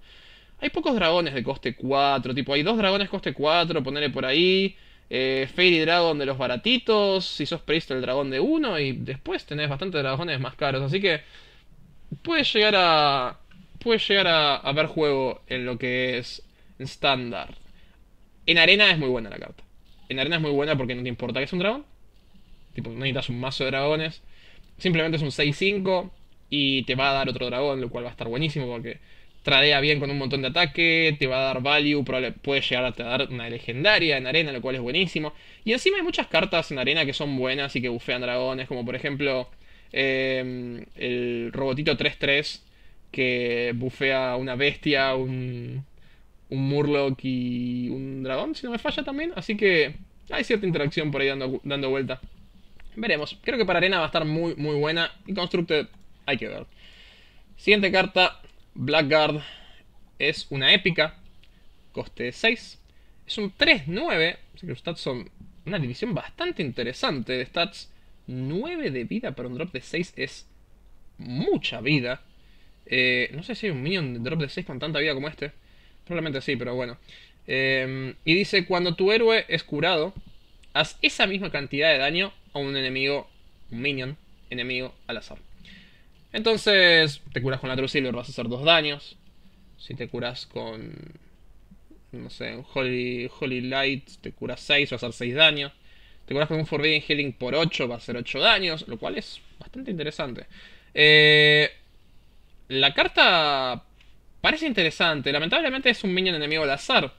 Hay pocos dragones de coste 4, tipo, hay dos dragones coste 4, ponerle por ahí. Eh, Fairy Dragon de los baratitos, si sos Priest el dragón de uno, y después tenés bastantes dragones más caros, así que Puedes llegar a. Puede llegar a, ver juego en lo que es estándar. En arena es muy buena la carta. En arena es muy buena porque no te importa que es un dragón. Tipo, no necesitas un mazo de dragones. Simplemente es un 6-5 y te va a dar otro dragón, lo cual va a estar buenísimo porque tradea bien con un montón de ataque, te va a dar value, puede llegar a te dar una legendaria en arena, lo cual es buenísimo. Y encima hay muchas cartas en arena que son buenas y que bufean dragones, como por ejemplo em, el robotito 3-3 que bufea una bestia, un, un Murloc y un dragón, si no me falla también. Así que hay cierta interacción por ahí dando, dando vuelta. Veremos. Creo que para arena va a estar muy, muy buena. Y Constructed, hay que ver. Siguiente carta, Blackguard. Es una épica. Coste 6. Es un 3-9. que los stats son una división bastante interesante de stats. 9 de vida para un drop de 6 es mucha vida. Eh, no sé si hay un minion de drop de 6 con tanta vida como este. Probablemente sí, pero bueno. Eh, y dice, cuando tu héroe es curado, haz esa misma cantidad de daño a un enemigo, un minion, enemigo al azar. Entonces, te curas con la True Silver, vas a hacer dos daños. Si te curas con, no sé, un Holy, Holy Light, te curas 6, vas a hacer 6 daños. Te curas con un Forbidden Healing por 8, va a hacer 8 daños, lo cual es bastante interesante. Eh, la carta parece interesante. Lamentablemente es un minion enemigo al azar.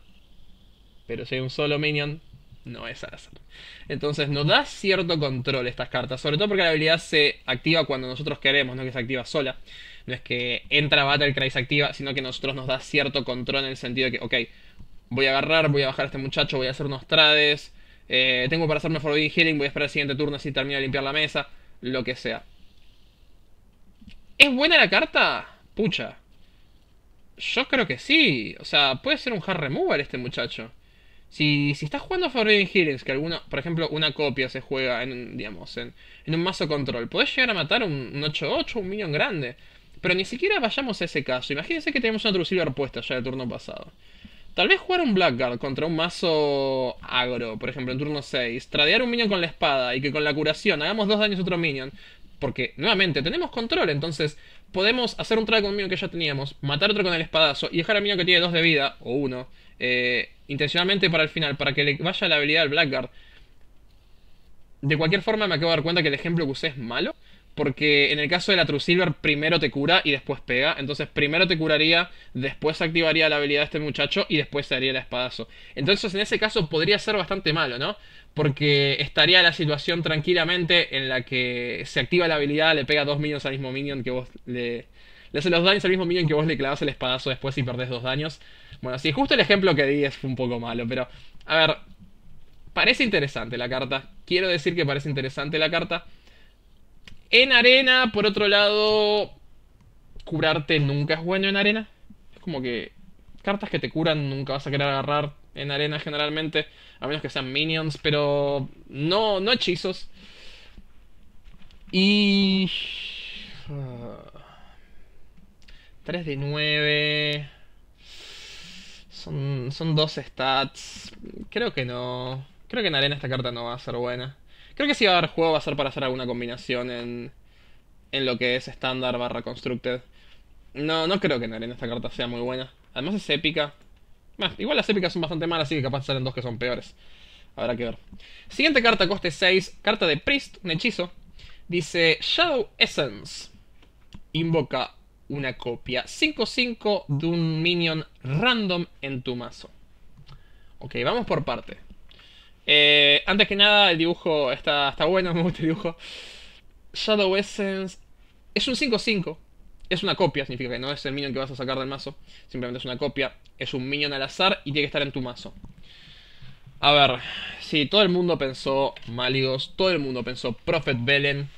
Pero si hay un solo minion, no es azar. Entonces nos da cierto control estas cartas, sobre todo porque la habilidad se activa cuando nosotros queremos, no que se activa sola. No es que entra Battlecry y se activa, sino que nosotros nos da cierto control en el sentido de que, ok, voy a agarrar, voy a bajar a este muchacho, voy a hacer unos trades, eh, tengo para hacerme Forbidden Healing, voy a esperar el siguiente turno si termino de limpiar la mesa, lo que sea. ¿Es buena la carta? Pucha. Yo creo que sí. O sea, puede ser un hard remover este muchacho. Si, si estás jugando Forbidden Healings, que alguna, por ejemplo, una copia se juega en, digamos, en, un mazo control, podés llegar a matar un, 8-8, un minion grande. Pero ni siquiera vayamos a ese caso. Imagínense que tenemos una trucilla puesta ya el turno pasado. Tal vez jugar un Blackguard contra un mazo agro, por ejemplo, en turno 6, tradear un minion con la espada y que con la curación hagamos dos daños a otro minion. Porque, nuevamente, tenemos control, entonces podemos hacer un trade con un minion que ya teníamos, matar otro con el espadazo y dejar al minion que tiene dos de vida, o uno, eh, intencionalmente para el final, para que le vaya la habilidad al Blackguard. De cualquier forma, me acabo de dar cuenta que el ejemplo que usé es malo, porque en el caso de la True Silver, primero te cura y después pega. Entonces, primero te curaría, después activaría la habilidad de este muchacho y después se haría el espadazo. Entonces, en ese caso, podría ser bastante malo, ¿no? Porque estaría la situación tranquilamente en la que se activa la habilidad, le pega dos minions al mismo minion que vos le, le hace los daños al mismo minion que vos le clavas el espadazo después y perdés dos daños. Bueno, es justo el ejemplo que di es un poco malo, pero... A ver, parece interesante la carta. Quiero decir que parece interesante la carta. En arena, por otro lado... Curarte nunca es bueno en arena. Es como que... Cartas que te curan nunca vas a querer agarrar en arena generalmente. A menos que sean minions, pero... No, no hechizos. Y... Ah, 3 de 9. Son, son dos stats. Creo que no. Creo que en arena esta carta no va a ser buena. Creo que si va a haber juego va a ser para hacer alguna combinación en, en lo que es estándar barra constructed. No, no creo que en arena esta carta sea muy buena. Además es épica. más igual las épicas son bastante malas, así que capaz salen dos que son peores. Habrá que ver. Siguiente carta, coste 6. Carta de Priest, un hechizo. Dice Shadow Essence. Invoca una copia 5-5 de un minion random en tu mazo. Ok, vamos por parte. Eh, antes que nada, el dibujo está, está bueno, me gusta el dibujo. Shadow Essence es un 5-5. Es una copia, significa que no es el minion que vas a sacar del mazo. Simplemente es una copia. Es un minion al azar y tiene que estar en tu mazo. A ver, si todo el mundo pensó Maligos, todo el mundo pensó Prophet Belen.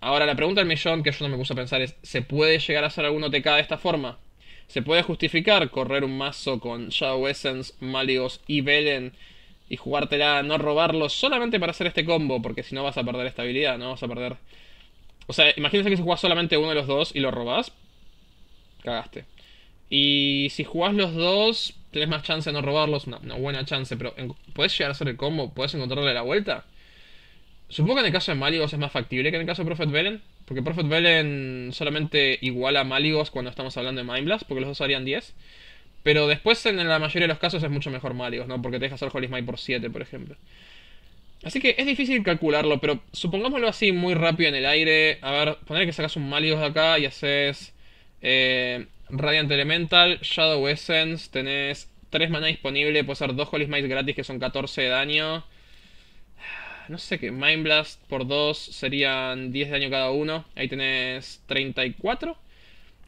Ahora, la pregunta del millón, que yo no me gusta pensar, es: ¿se puede llegar a hacer algún OTK de esta forma? ¿Se puede justificar correr un mazo con Shadow Essence, Malios y Velen y jugártela, no robarlos, solamente para hacer este combo? Porque si no vas a perder estabilidad, ¿no? Vas a perder. O sea, imagínense que si jugás solamente uno de los dos y lo robás, cagaste. Y si jugás los dos, tenés más chance de no robarlos, una, una buena chance, pero ¿puedes llegar a hacer el combo? ¿Puedes encontrarle la vuelta? Supongo que en el caso de Maligos es más factible que en el caso de Prophet Velen. Porque Prophet Velen solamente iguala a Maligos cuando estamos hablando de Mindblast, porque los dos harían 10. Pero después en la mayoría de los casos es mucho mejor Maligos, ¿no? Porque te deja hacer Holy Smite por 7, por ejemplo. Así que es difícil calcularlo, pero supongámoslo así muy rápido en el aire. A ver, poner que sacas un Maligos de acá y haces eh, Radiant Elemental, Shadow Essence, tenés 3 maná disponible, puedes hacer 2 Holy Smites gratis que son 14 de daño. No sé qué. Mind Blast por 2 serían 10 de daño cada uno. Ahí tenés 34.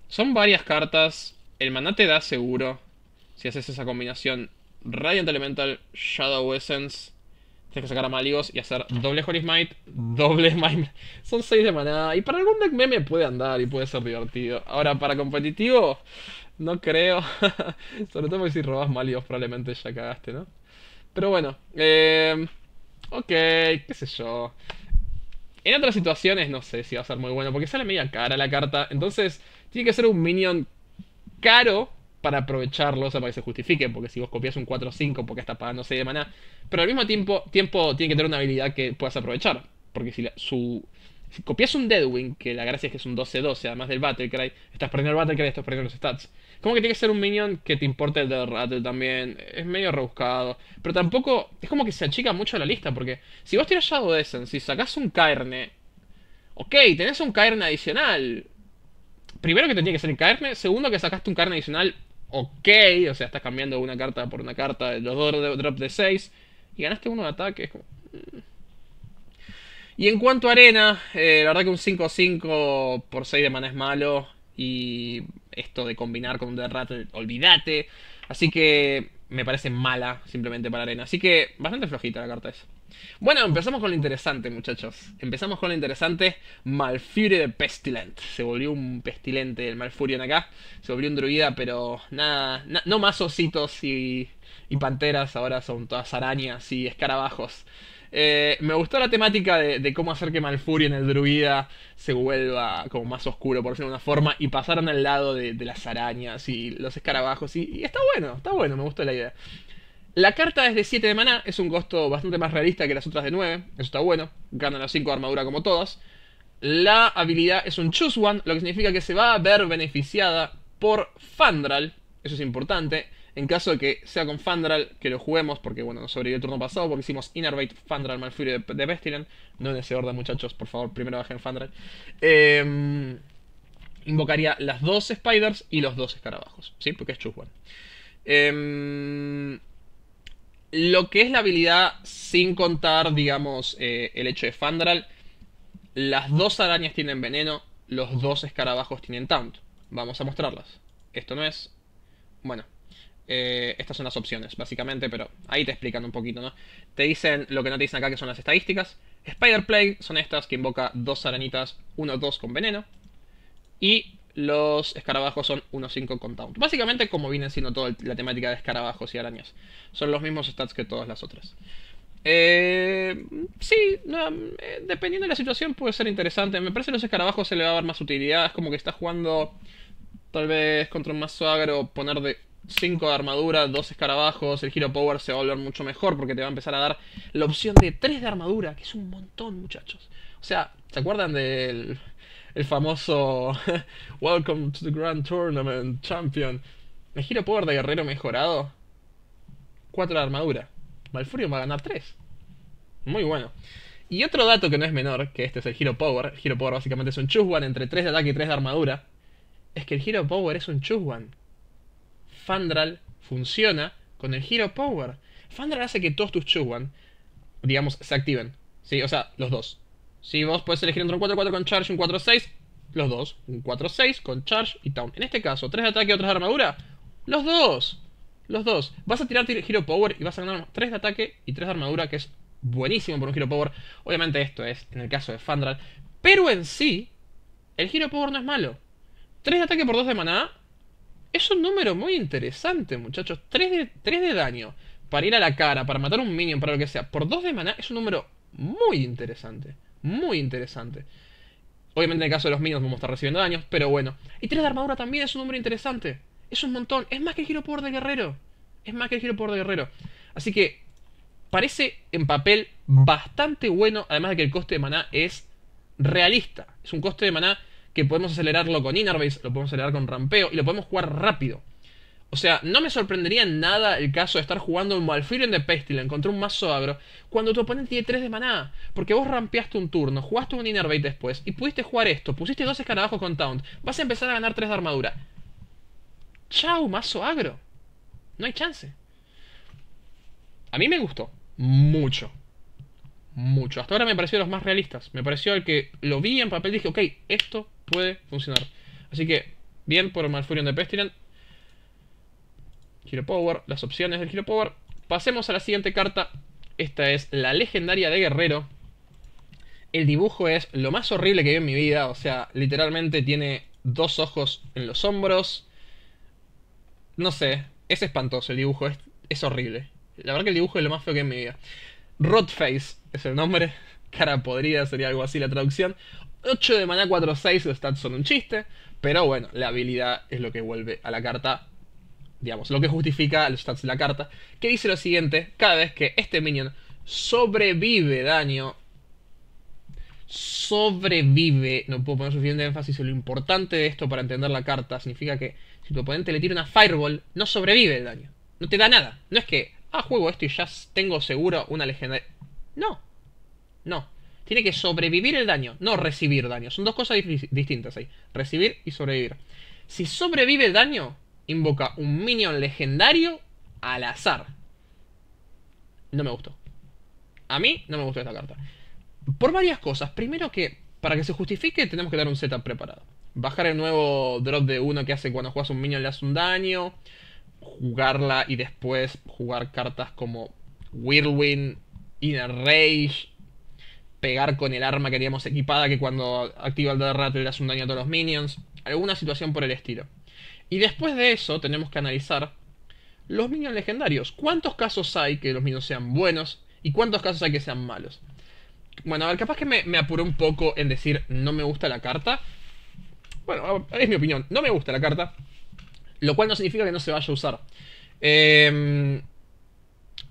Son varias cartas. El maná te da seguro. Si haces esa combinación. Radiant Elemental, Shadow Essence. Tienes que sacar a Maligos y hacer doble Holy Smite, doble Mind Son 6 de maná. Y para algún deck meme puede andar y puede ser divertido. Ahora, para competitivo, no creo. Sobre todo si robas Maligos probablemente ya cagaste, ¿no? Pero bueno. Eh ok, qué sé yo. En otras situaciones no sé si va a ser muy bueno, porque sale media cara la carta. Entonces, tiene que ser un minion caro para aprovecharlo, o sea, para que se justifique, porque si vos copias un 4-5 porque está pagando 6 de maná, pero al mismo tiempo, tiempo tiene que tener una habilidad que puedas aprovechar, porque si su... Si copias un Deadwing, que la gracia es que es un 12-12, además del Battlecry, estás perdiendo el Battlecry, estás perdiendo los stats. Como que tiene que ser un minion que te importe el de Rattle también. Es medio rebuscado. Pero tampoco. Es como que se achica mucho la lista. Porque si vos tirás Shadow Essence Si sacás un carne Ok, tenés un carne adicional. Primero que tenía que ser el carne Segundo que sacaste un carne adicional. Ok, o sea, estás cambiando una carta por una carta. Los dos drop de 6. Y ganaste uno de ataque. Mm. Y en cuanto a arena, eh, la verdad que un 5-5 por 6 de mana es malo. Y esto de combinar con un Dead olvídate. Así que me parece mala simplemente para arena. Así que bastante flojita la carta es Bueno, empezamos con lo interesante, muchachos. Empezamos con lo interesante. Malfury de Pestilent. Se volvió un pestilente el Malfurion acá. Se volvió un druida, pero nada. no más ositos y, y panteras. Ahora son todas arañas y escarabajos. Eh, me gustó la temática de, cómo hacer que Malfurion, el druida, se vuelva como más oscuro, por decirlo de una forma, y pasaron al lado de, las arañas y los escarabajos. Y, está bueno, está bueno, me gustó la idea. La carta es de 7 de maná, es un costo bastante más realista que las otras de 9, eso está bueno. Ganan las 5 de armadura como todas. La habilidad es un Choose One, lo que significa que se va a ver beneficiada por Fandral, eso es importante. En caso de que sea con Fandral, que lo juguemos, porque bueno, nos sobrevivió el turno pasado, porque hicimos Innervate, Fandral, Malfurion de, de No en ese orden, muchachos, por favor, primero bajen Fandral. Em, invocaría las dos Spiders y los dos escarabajos, ¿sí? Porque es Chuswan. Em, lo que es la habilidad, sin contar, digamos, eh, el hecho de Fandral, las dos arañas tienen veneno, los dos escarabajos tienen taunt. Vamos a mostrarlas. Esto no es... Bueno, eh, estas son las opciones, básicamente, pero ahí te explican un poquito, ¿no? Te dicen lo que no te dicen acá, que son las estadísticas. Spider Plague son estas que invoca dos arañitas 1-2 con veneno. Y los escarabajos son 1-5 con taunt. Básicamente como viene siendo toda la temática de escarabajos y arañas. Son los mismos stats que todas las otras. Eh, sí, eh, dependiendo de la situación puede ser interesante. Me parece que los escarabajos se le va a dar más utilidad. Es como que estás jugando tal vez contra un mazo agro poner de 5 de armadura, 2 escarabajos, el giro power se va a volver mucho mejor porque te va a empezar a dar la opción de 3 de armadura, que es un montón, muchachos. O sea, ¿se acuerdan del el famoso Welcome to the Grand Tournament Champion? El giro power de guerrero mejorado, 4 de armadura. Malfurion va a ganar 3. Muy bueno. Y otro dato que no es menor, que este es el giro Power, el Hero Power básicamente es un Chuswan entre 3 de ataque y 3 de armadura, es que el giro Power es un Chuswan Fandral funciona con el Hero Power. Fandral hace que todos tus Chuban, digamos, se activen. ¿Sí? O sea, los dos. Si vos podés elegir entre un 4-4 con Charge y un 4-6, los dos. Un 4-6 con Charge y Town. En este caso, tres de ataque y otras de armadura. Los dos. Los dos. Vas a tirar Hero Power y vas a ganar 3 de ataque y 3 de armadura, que es buenísimo por un Hero Power. Obviamente esto es en el caso de Fandral. Pero en sí, el Hero Power no es malo. 3 de ataque por 2 de maná es un número muy interesante, muchachos. 3 de, de daño para ir a la cara, para matar un minion, para lo que sea. Por 2 de maná es un número muy interesante. Muy interesante. Obviamente en el caso de los minions vamos a estar recibiendo daños, pero bueno. Y 3 de armadura también es un número interesante. Es un montón. Es más que el giro por de guerrero. Es más que el giro por de guerrero. Así que parece en papel bastante bueno, además de que el coste de maná es realista. Es un coste de maná que podemos acelerarlo con inner lo podemos acelerar con rampeo y lo podemos jugar rápido. O sea, no me sorprendería en nada el caso de estar jugando un Malfurion de Pestilence contra un mazo agro cuando tu oponente tiene 3 de maná. Porque vos rampeaste un turno, jugaste un Innervate después y pudiste jugar esto, pusiste dos escarabajos con Taunt, vas a empezar a ganar 3 de armadura. Chao, mazo agro. No hay chance. A mí me gustó. Mucho. Mucho. Hasta ahora me pareció de los más realistas. Me pareció el que lo vi en papel y dije, ok, esto puede funcionar. Así que, bien por Malfurion de Pestilent. Giro Power, las opciones del Giro Power. Pasemos a la siguiente carta. Esta es la legendaria de Guerrero. El dibujo es lo más horrible que vi en mi vida. O sea, literalmente tiene dos ojos en los hombros. No sé, es espantoso el dibujo, es, horrible. La verdad que el dibujo es lo más feo que en mi vida. Rotface es el nombre. Cara podrida sería algo así la traducción. 8 de maná 4-6, los stats son un chiste, pero bueno, la habilidad es lo que vuelve a la carta, digamos, lo que justifica los stats de la carta, que dice lo siguiente, cada vez que este minion sobrevive daño, sobrevive, no puedo poner suficiente énfasis en lo importante de esto para entender la carta, significa que si tu oponente le tira una fireball, no sobrevive el daño, no te da nada, no es que, ah, juego esto y ya tengo seguro una legendaria, no, no, tiene que sobrevivir el daño, no recibir daño. Son dos cosas distintas ahí. Recibir y sobrevivir. Si sobrevive el daño, invoca un minion legendario al azar. No me gustó. A mí no me gustó esta carta. Por varias cosas. Primero que, para que se justifique, tenemos que dar un setup preparado. Bajar el nuevo drop de uno que hace cuando juegas un minion le hace un daño. Jugarla y después jugar cartas como Whirlwind, Inner Rage pegar con el arma que teníamos equipada, que cuando activa el rato le hace un daño a todos los minions, alguna situación por el estilo. Y después de eso tenemos que analizar los minions legendarios. ¿Cuántos casos hay que los minions sean buenos y cuántos casos hay que sean malos? Bueno, a ver, capaz que me, me apuré un poco en decir no me gusta la carta. Bueno, es mi opinión, no me gusta la carta. Lo cual no significa que no se vaya a usar. Eh,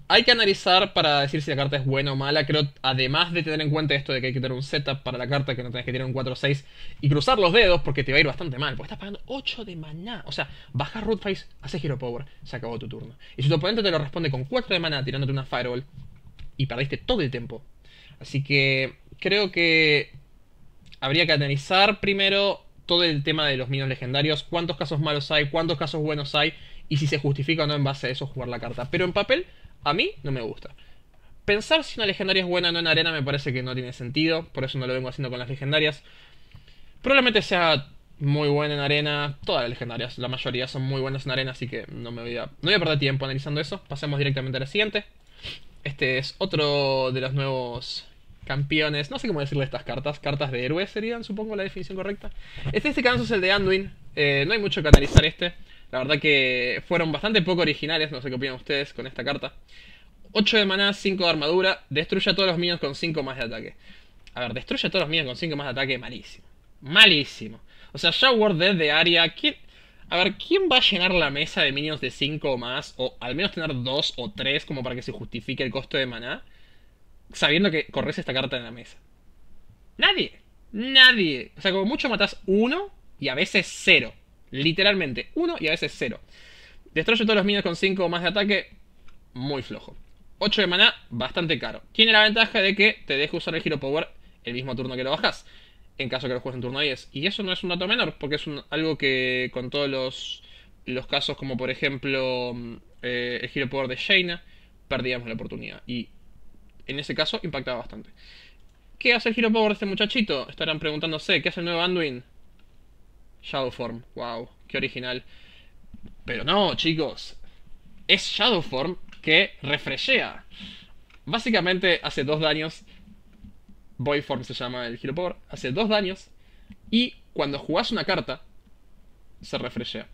hay que analizar para decir si la carta es buena o mala. Creo, además de tener en cuenta esto de que hay que tener un setup para la carta, que no tenés que tirar un 4-6 y cruzar los dedos porque te va a ir bastante mal. Porque estás pagando 8 de maná. O sea, bajas Root Face, haces Hero Power, se acabó tu turno. Y si tu oponente te lo responde con 4 de maná tirándote una Fireball y perdiste todo el tiempo. Así que creo que habría que analizar primero todo el tema de los minions legendarios, cuántos casos malos hay, cuántos casos buenos hay y si se justifica o no en base a eso jugar la carta. Pero en papel a mí no me gusta. Pensar si una legendaria es buena o no en arena me parece que no tiene sentido, por eso no lo vengo haciendo con las legendarias. Probablemente sea muy buena en arena, todas las legendarias, la mayoría son muy buenas en arena, así que no me voy a, no voy a perder tiempo analizando eso. Pasemos directamente a la siguiente. Este es otro de los nuevos campeones, no sé cómo decirle estas cartas, cartas de héroes serían, supongo, la definición correcta. Este, este caso es el de Anduin, eh, no hay mucho que analizar este. La verdad que fueron bastante poco originales, no sé qué opinan ustedes con esta carta. 8 de maná, 5 de armadura, destruye a todos los minions con 5 más de ataque. A ver, destruye a todos los minions con 5 más de ataque, malísimo. Malísimo. O sea, Shower de área, A ver, ¿quién va a llenar la mesa de minions de 5 o más? O al menos tener 2 o 3 como para que se justifique el costo de maná. Sabiendo que corres esta carta en la mesa. Nadie. Nadie. O sea, como mucho matas 1 y a veces 0 Literalmente, 1 y a veces 0. Destruye todos los minions con 5 o más de ataque, muy flojo. 8 de maná, bastante caro. Tiene la ventaja de que te deja usar el giro power el mismo turno que lo bajas, en caso que lo juegues en turno 10. Y eso no es un dato menor, porque es algo que con todos los, los casos, como por ejemplo mm, eh, el giro power de Shayna, perdíamos la oportunidad. Y en ese caso impactaba bastante. ¿Qué hace el giro power de este muchachito? Estarán preguntándose, ¿qué hace el nuevo Anduin? Shadowform, wow, qué original. Pero no, chicos, es Shadowform que refreshea. Básicamente hace dos daños, Boyform se llama el giro power, hace dos daños y cuando jugás una carta, se refreshea.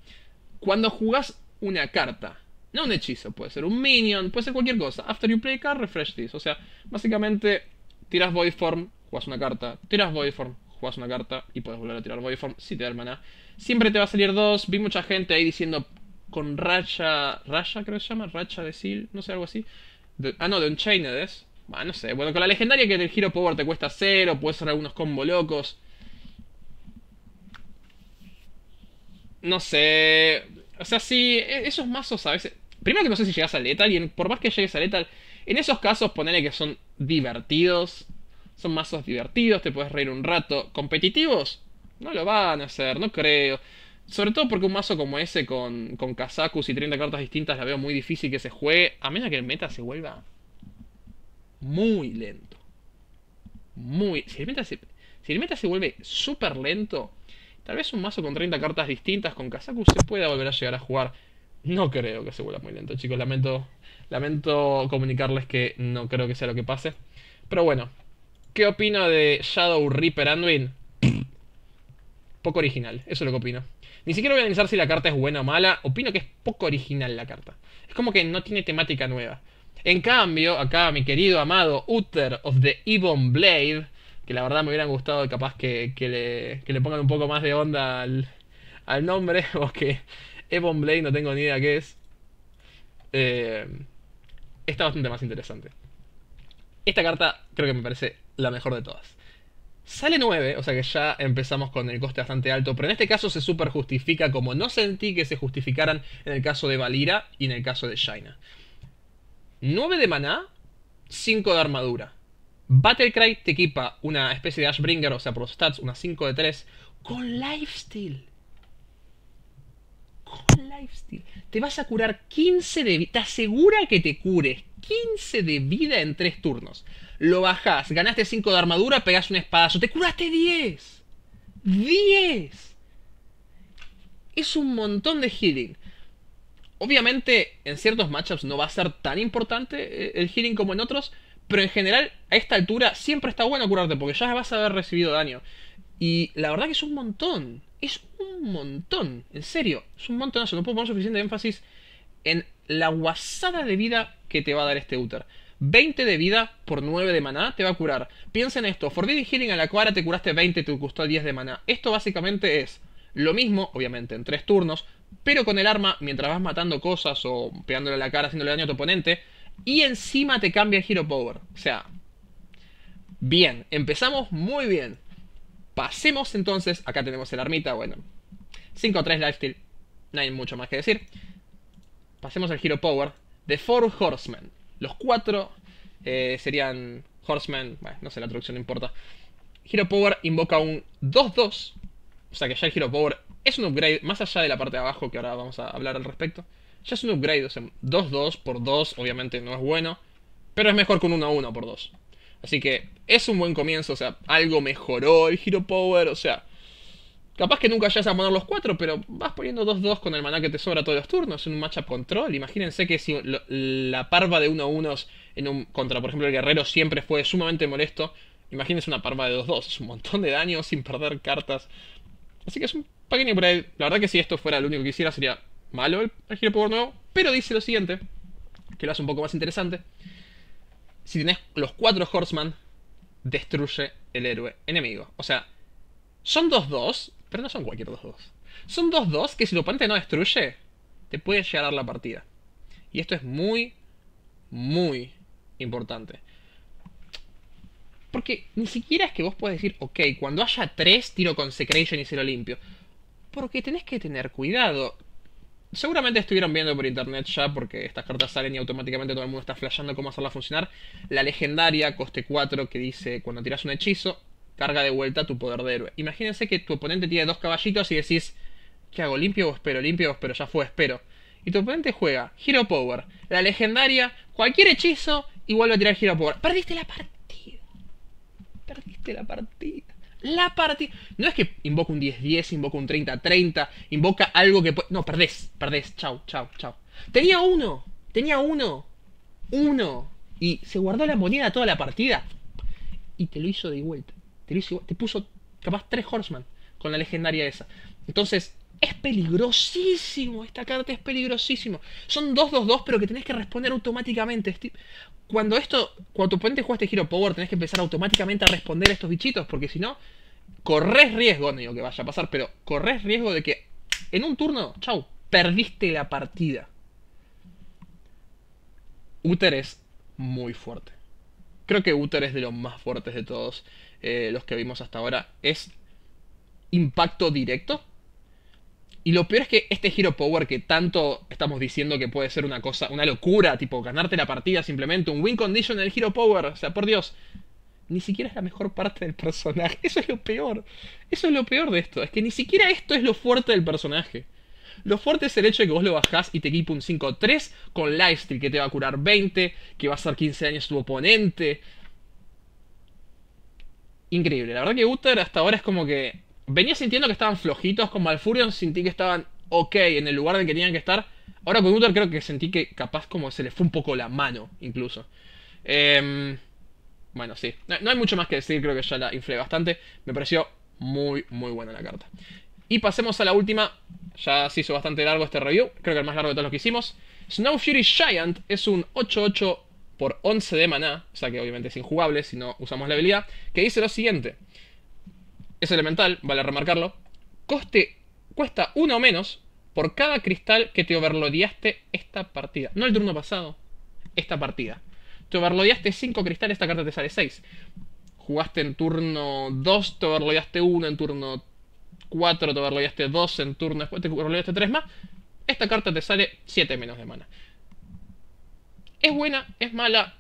Cuando jugás una carta, no un hechizo, puede ser un minion, puede ser cualquier cosa. After you play card, refresh this. O sea, básicamente tiras Boyform, jugás una carta, tiras Boyform juegas una carta y puedes volver a tirar Voidform si te da el maná. Siempre te va a salir dos. Vi mucha gente ahí diciendo con Racha. Racha creo que se llama, Racha de sil no sé, algo así. ah, no, de Unchained es. Bueno, no sé. Bueno, con la legendaria que el giro Power te cuesta cero, puedes hacer algunos combos locos. No sé. O sea, sí, e, esos mazos a veces. Primero que no sé si llegas a Lethal, y por más que llegues a Lethal, en esos casos ponele que son divertidos. Son mazos divertidos, te puedes reír un rato. ¿Competitivos? No lo van a hacer, no creo. Sobre todo porque un mazo como ese con, con Kazakus y 30 cartas distintas la veo muy difícil que se juegue. A menos que el meta se vuelva muy lento. Muy. Si el meta se, vuelve súper lento, tal vez un mazo con 30 cartas distintas con Kazakus se pueda volver a llegar a jugar. No creo que se vuelva muy lento, chicos. Lamento, lamento comunicarles que no creo que sea lo que pase. Pero bueno, ¿Qué opino de Shadow Reaper Anduin? Poco original, eso es lo que opino. Ni siquiera voy a analizar si la carta es buena o mala. Opino que es poco original la carta. Es como que no tiene temática nueva. En cambio, acá mi querido amado Uther of the Ebon Blade, que la verdad me hubieran gustado capaz que, le, pongan un poco más de onda al, al nombre, porque Ebon Blade no tengo ni idea qué es. Eh, está bastante más interesante. Esta carta creo que me parece la mejor de todas. Sale 9, o sea que ya empezamos con el coste bastante alto, pero en este caso se super justifica como no sentí que se justificaran en el caso de Valira y en el caso de Shaina. 9 de maná, 5 de armadura. Battlecry te equipa una especie de Ashbringer, o sea, por los stats, una 5 de 3, con lifesteal. Con lifesteal. Te vas a curar 15 de vida. Te asegura que te cures 15 de vida en 3 turnos lo bajás, ganaste 5 de armadura, pegás un espadazo, te curaste 10. 10. Es un montón de healing. Obviamente, en ciertos matchups no va a ser tan importante eh, el healing como en otros, pero en general, a esta altura siempre está bueno curarte porque ya vas a haber recibido daño. Y la verdad que es un montón. Es un montón. En serio, es un montonazo. No puedo poner suficiente énfasis en la guasada de vida que te va a dar este Uther. 20 de vida por 9 de maná te va a curar. Piensa en esto, Forbidden Healing a la cuara te curaste 20 te costó 10 de maná. Esto básicamente es lo mismo, obviamente en 3 turnos, pero con el arma mientras vas matando cosas o pegándole a la cara, haciéndole daño a tu oponente, y encima te cambia el Hero Power. O sea, bien, empezamos muy bien. Pasemos entonces, acá tenemos el armita, bueno, 5-3 lifesteal, no hay mucho más que decir. Pasemos al Hero Power de Four Horsemen. Los cuatro eh, serían Horsemen, no sé, la traducción no importa. Hero Power invoca un 2-2, o sea que ya el Hero Power es un upgrade, más allá de la parte de abajo que ahora vamos a hablar al respecto. Ya es un upgrade, o sea, 2-2 por 2 obviamente no es bueno, pero es mejor con 1-1 por 2. Así que es un buen comienzo, o sea, algo mejoró el Hero Power, o sea, Capaz que nunca vayas a poner los cuatro, pero vas poniendo 2-2 con el maná que te sobra todos los turnos en un matchup control. Imagínense que si la parva de 1-1 en un, contra, por ejemplo, el guerrero siempre fue sumamente molesto. Imagínense una parva de 2-2, es un montón de daño sin perder cartas. Así que es un pequeño ahí La verdad que si esto fuera lo único que hiciera sería malo el, el giro nuevo, pero dice lo siguiente, que lo hace un poco más interesante. Si tienes los cuatro Horseman, destruye el héroe enemigo. O sea, son 2-2, pero no son cualquier dos 2 Son 2-2 que si tu oponente no destruye, te puede llegar a dar la partida. Y esto es muy, muy importante. Porque ni siquiera es que vos puedes decir, ok, cuando haya tres tiro Consecration y se lo limpio. Porque tenés que tener cuidado. Seguramente estuvieron viendo por internet ya, porque estas cartas salen y automáticamente todo el mundo está flasheando cómo hacerla funcionar. La legendaria, coste 4, que dice cuando tiras un hechizo, carga de vuelta tu poder de héroe. Imagínense que tu oponente tiene dos caballitos y decís, ¿qué hago? ¿Limpio o espero? ¿Limpio o espero? Ya fue, espero. Y tu oponente juega Hero Power, la legendaria, cualquier hechizo y vuelve a tirar Hero Power. Perdiste la partida. Perdiste la partida. La partida. No es que invoca un 10-10, invoca un 30-30, invoca algo que... No, perdés, perdés. Chau, chau, chau. Tenía uno. Tenía uno. Uno. Y se guardó la moneda toda la partida. Y te lo hizo de vuelta te, puso capaz tres Horseman con la legendaria esa. Entonces, es peligrosísimo. Esta carta es peligrosísimo. Son 2-2-2, pero que tenés que responder automáticamente. Cuando esto. Cuando tu oponente juega este giro power, tenés que empezar automáticamente a responder a estos bichitos. Porque si no, corres riesgo. No digo que vaya a pasar, pero corres riesgo de que en un turno, chau, perdiste la partida. Uter es muy fuerte. Creo que Uter es de los más fuertes de todos. Eh, los que vimos hasta ahora, es impacto directo. Y lo peor es que este Hero Power que tanto estamos diciendo que puede ser una cosa, una locura, tipo ganarte la partida simplemente, un win condition en el Hero Power, o sea, por Dios, ni siquiera es la mejor parte del personaje, eso es lo peor, eso es lo peor de esto, es que ni siquiera esto es lo fuerte del personaje. Lo fuerte es el hecho de que vos lo bajás y te equipa un 5-3 con Lifesteal que te va a curar 20, que va a hacer 15 años tu oponente, increíble. La verdad que Uther hasta ahora es como que. Venía sintiendo que estaban flojitos, con Malfurion sentí que estaban ok en el lugar en que tenían que estar. Ahora con Uther creo que sentí que capaz como se le fue un poco la mano, incluso. Em, bueno, sí. No, hay mucho más que decir, creo que ya la inflé bastante. Me pareció muy, muy buena la carta. Y pasemos a la última. Ya se hizo bastante largo este review. Creo que el más largo de todos los que hicimos. Snow Fury Giant es un 8-8 por 11 de maná, o sea que obviamente es injugable si no usamos la habilidad, que dice lo siguiente. Es elemental, vale remarcarlo. Coste, cuesta uno menos por cada cristal que te overlodeaste esta partida. No el turno pasado, esta partida. Te overlodeaste 5 cristales, esta carta te sale 6. Jugaste en turno 2, te overlodeaste 1, en turno 4 te overlodeaste 2, en turno después te overlodeaste 3 más. Esta carta te sale 7 menos de maná ¿Es buena? ¿Es mala?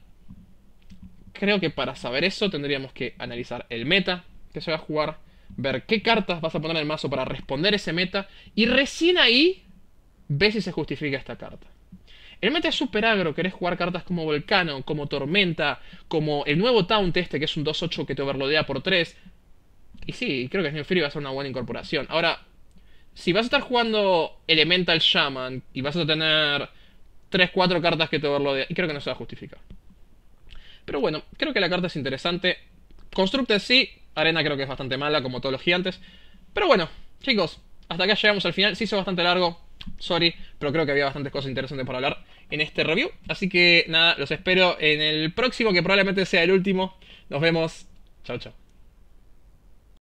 Creo que para saber eso tendríamos que analizar el meta que se va a jugar, ver qué cartas vas a poner en el mazo para responder ese meta y recién ahí ves si se justifica esta carta. El meta es super agro, querés jugar cartas como Volcano, como Tormenta, como el nuevo Taunt este que es un 2-8 que te overlodea por 3. Y sí, creo que es Fury va a ser una buena incorporación. Ahora, si vas a estar jugando Elemental Shaman y vas a tener 3, 4 cartas que te de. Y creo que no se va a justificar. Pero bueno, creo que la carta es interesante. Constructed sí, Arena creo que es bastante mala, como todos los gigantes. Pero bueno, chicos, hasta acá llegamos al final. Se hizo bastante largo, sorry, pero creo que había bastantes cosas interesantes para hablar en este review. Así que nada, los espero en el próximo, que probablemente sea el último. Nos vemos. Chao, chao.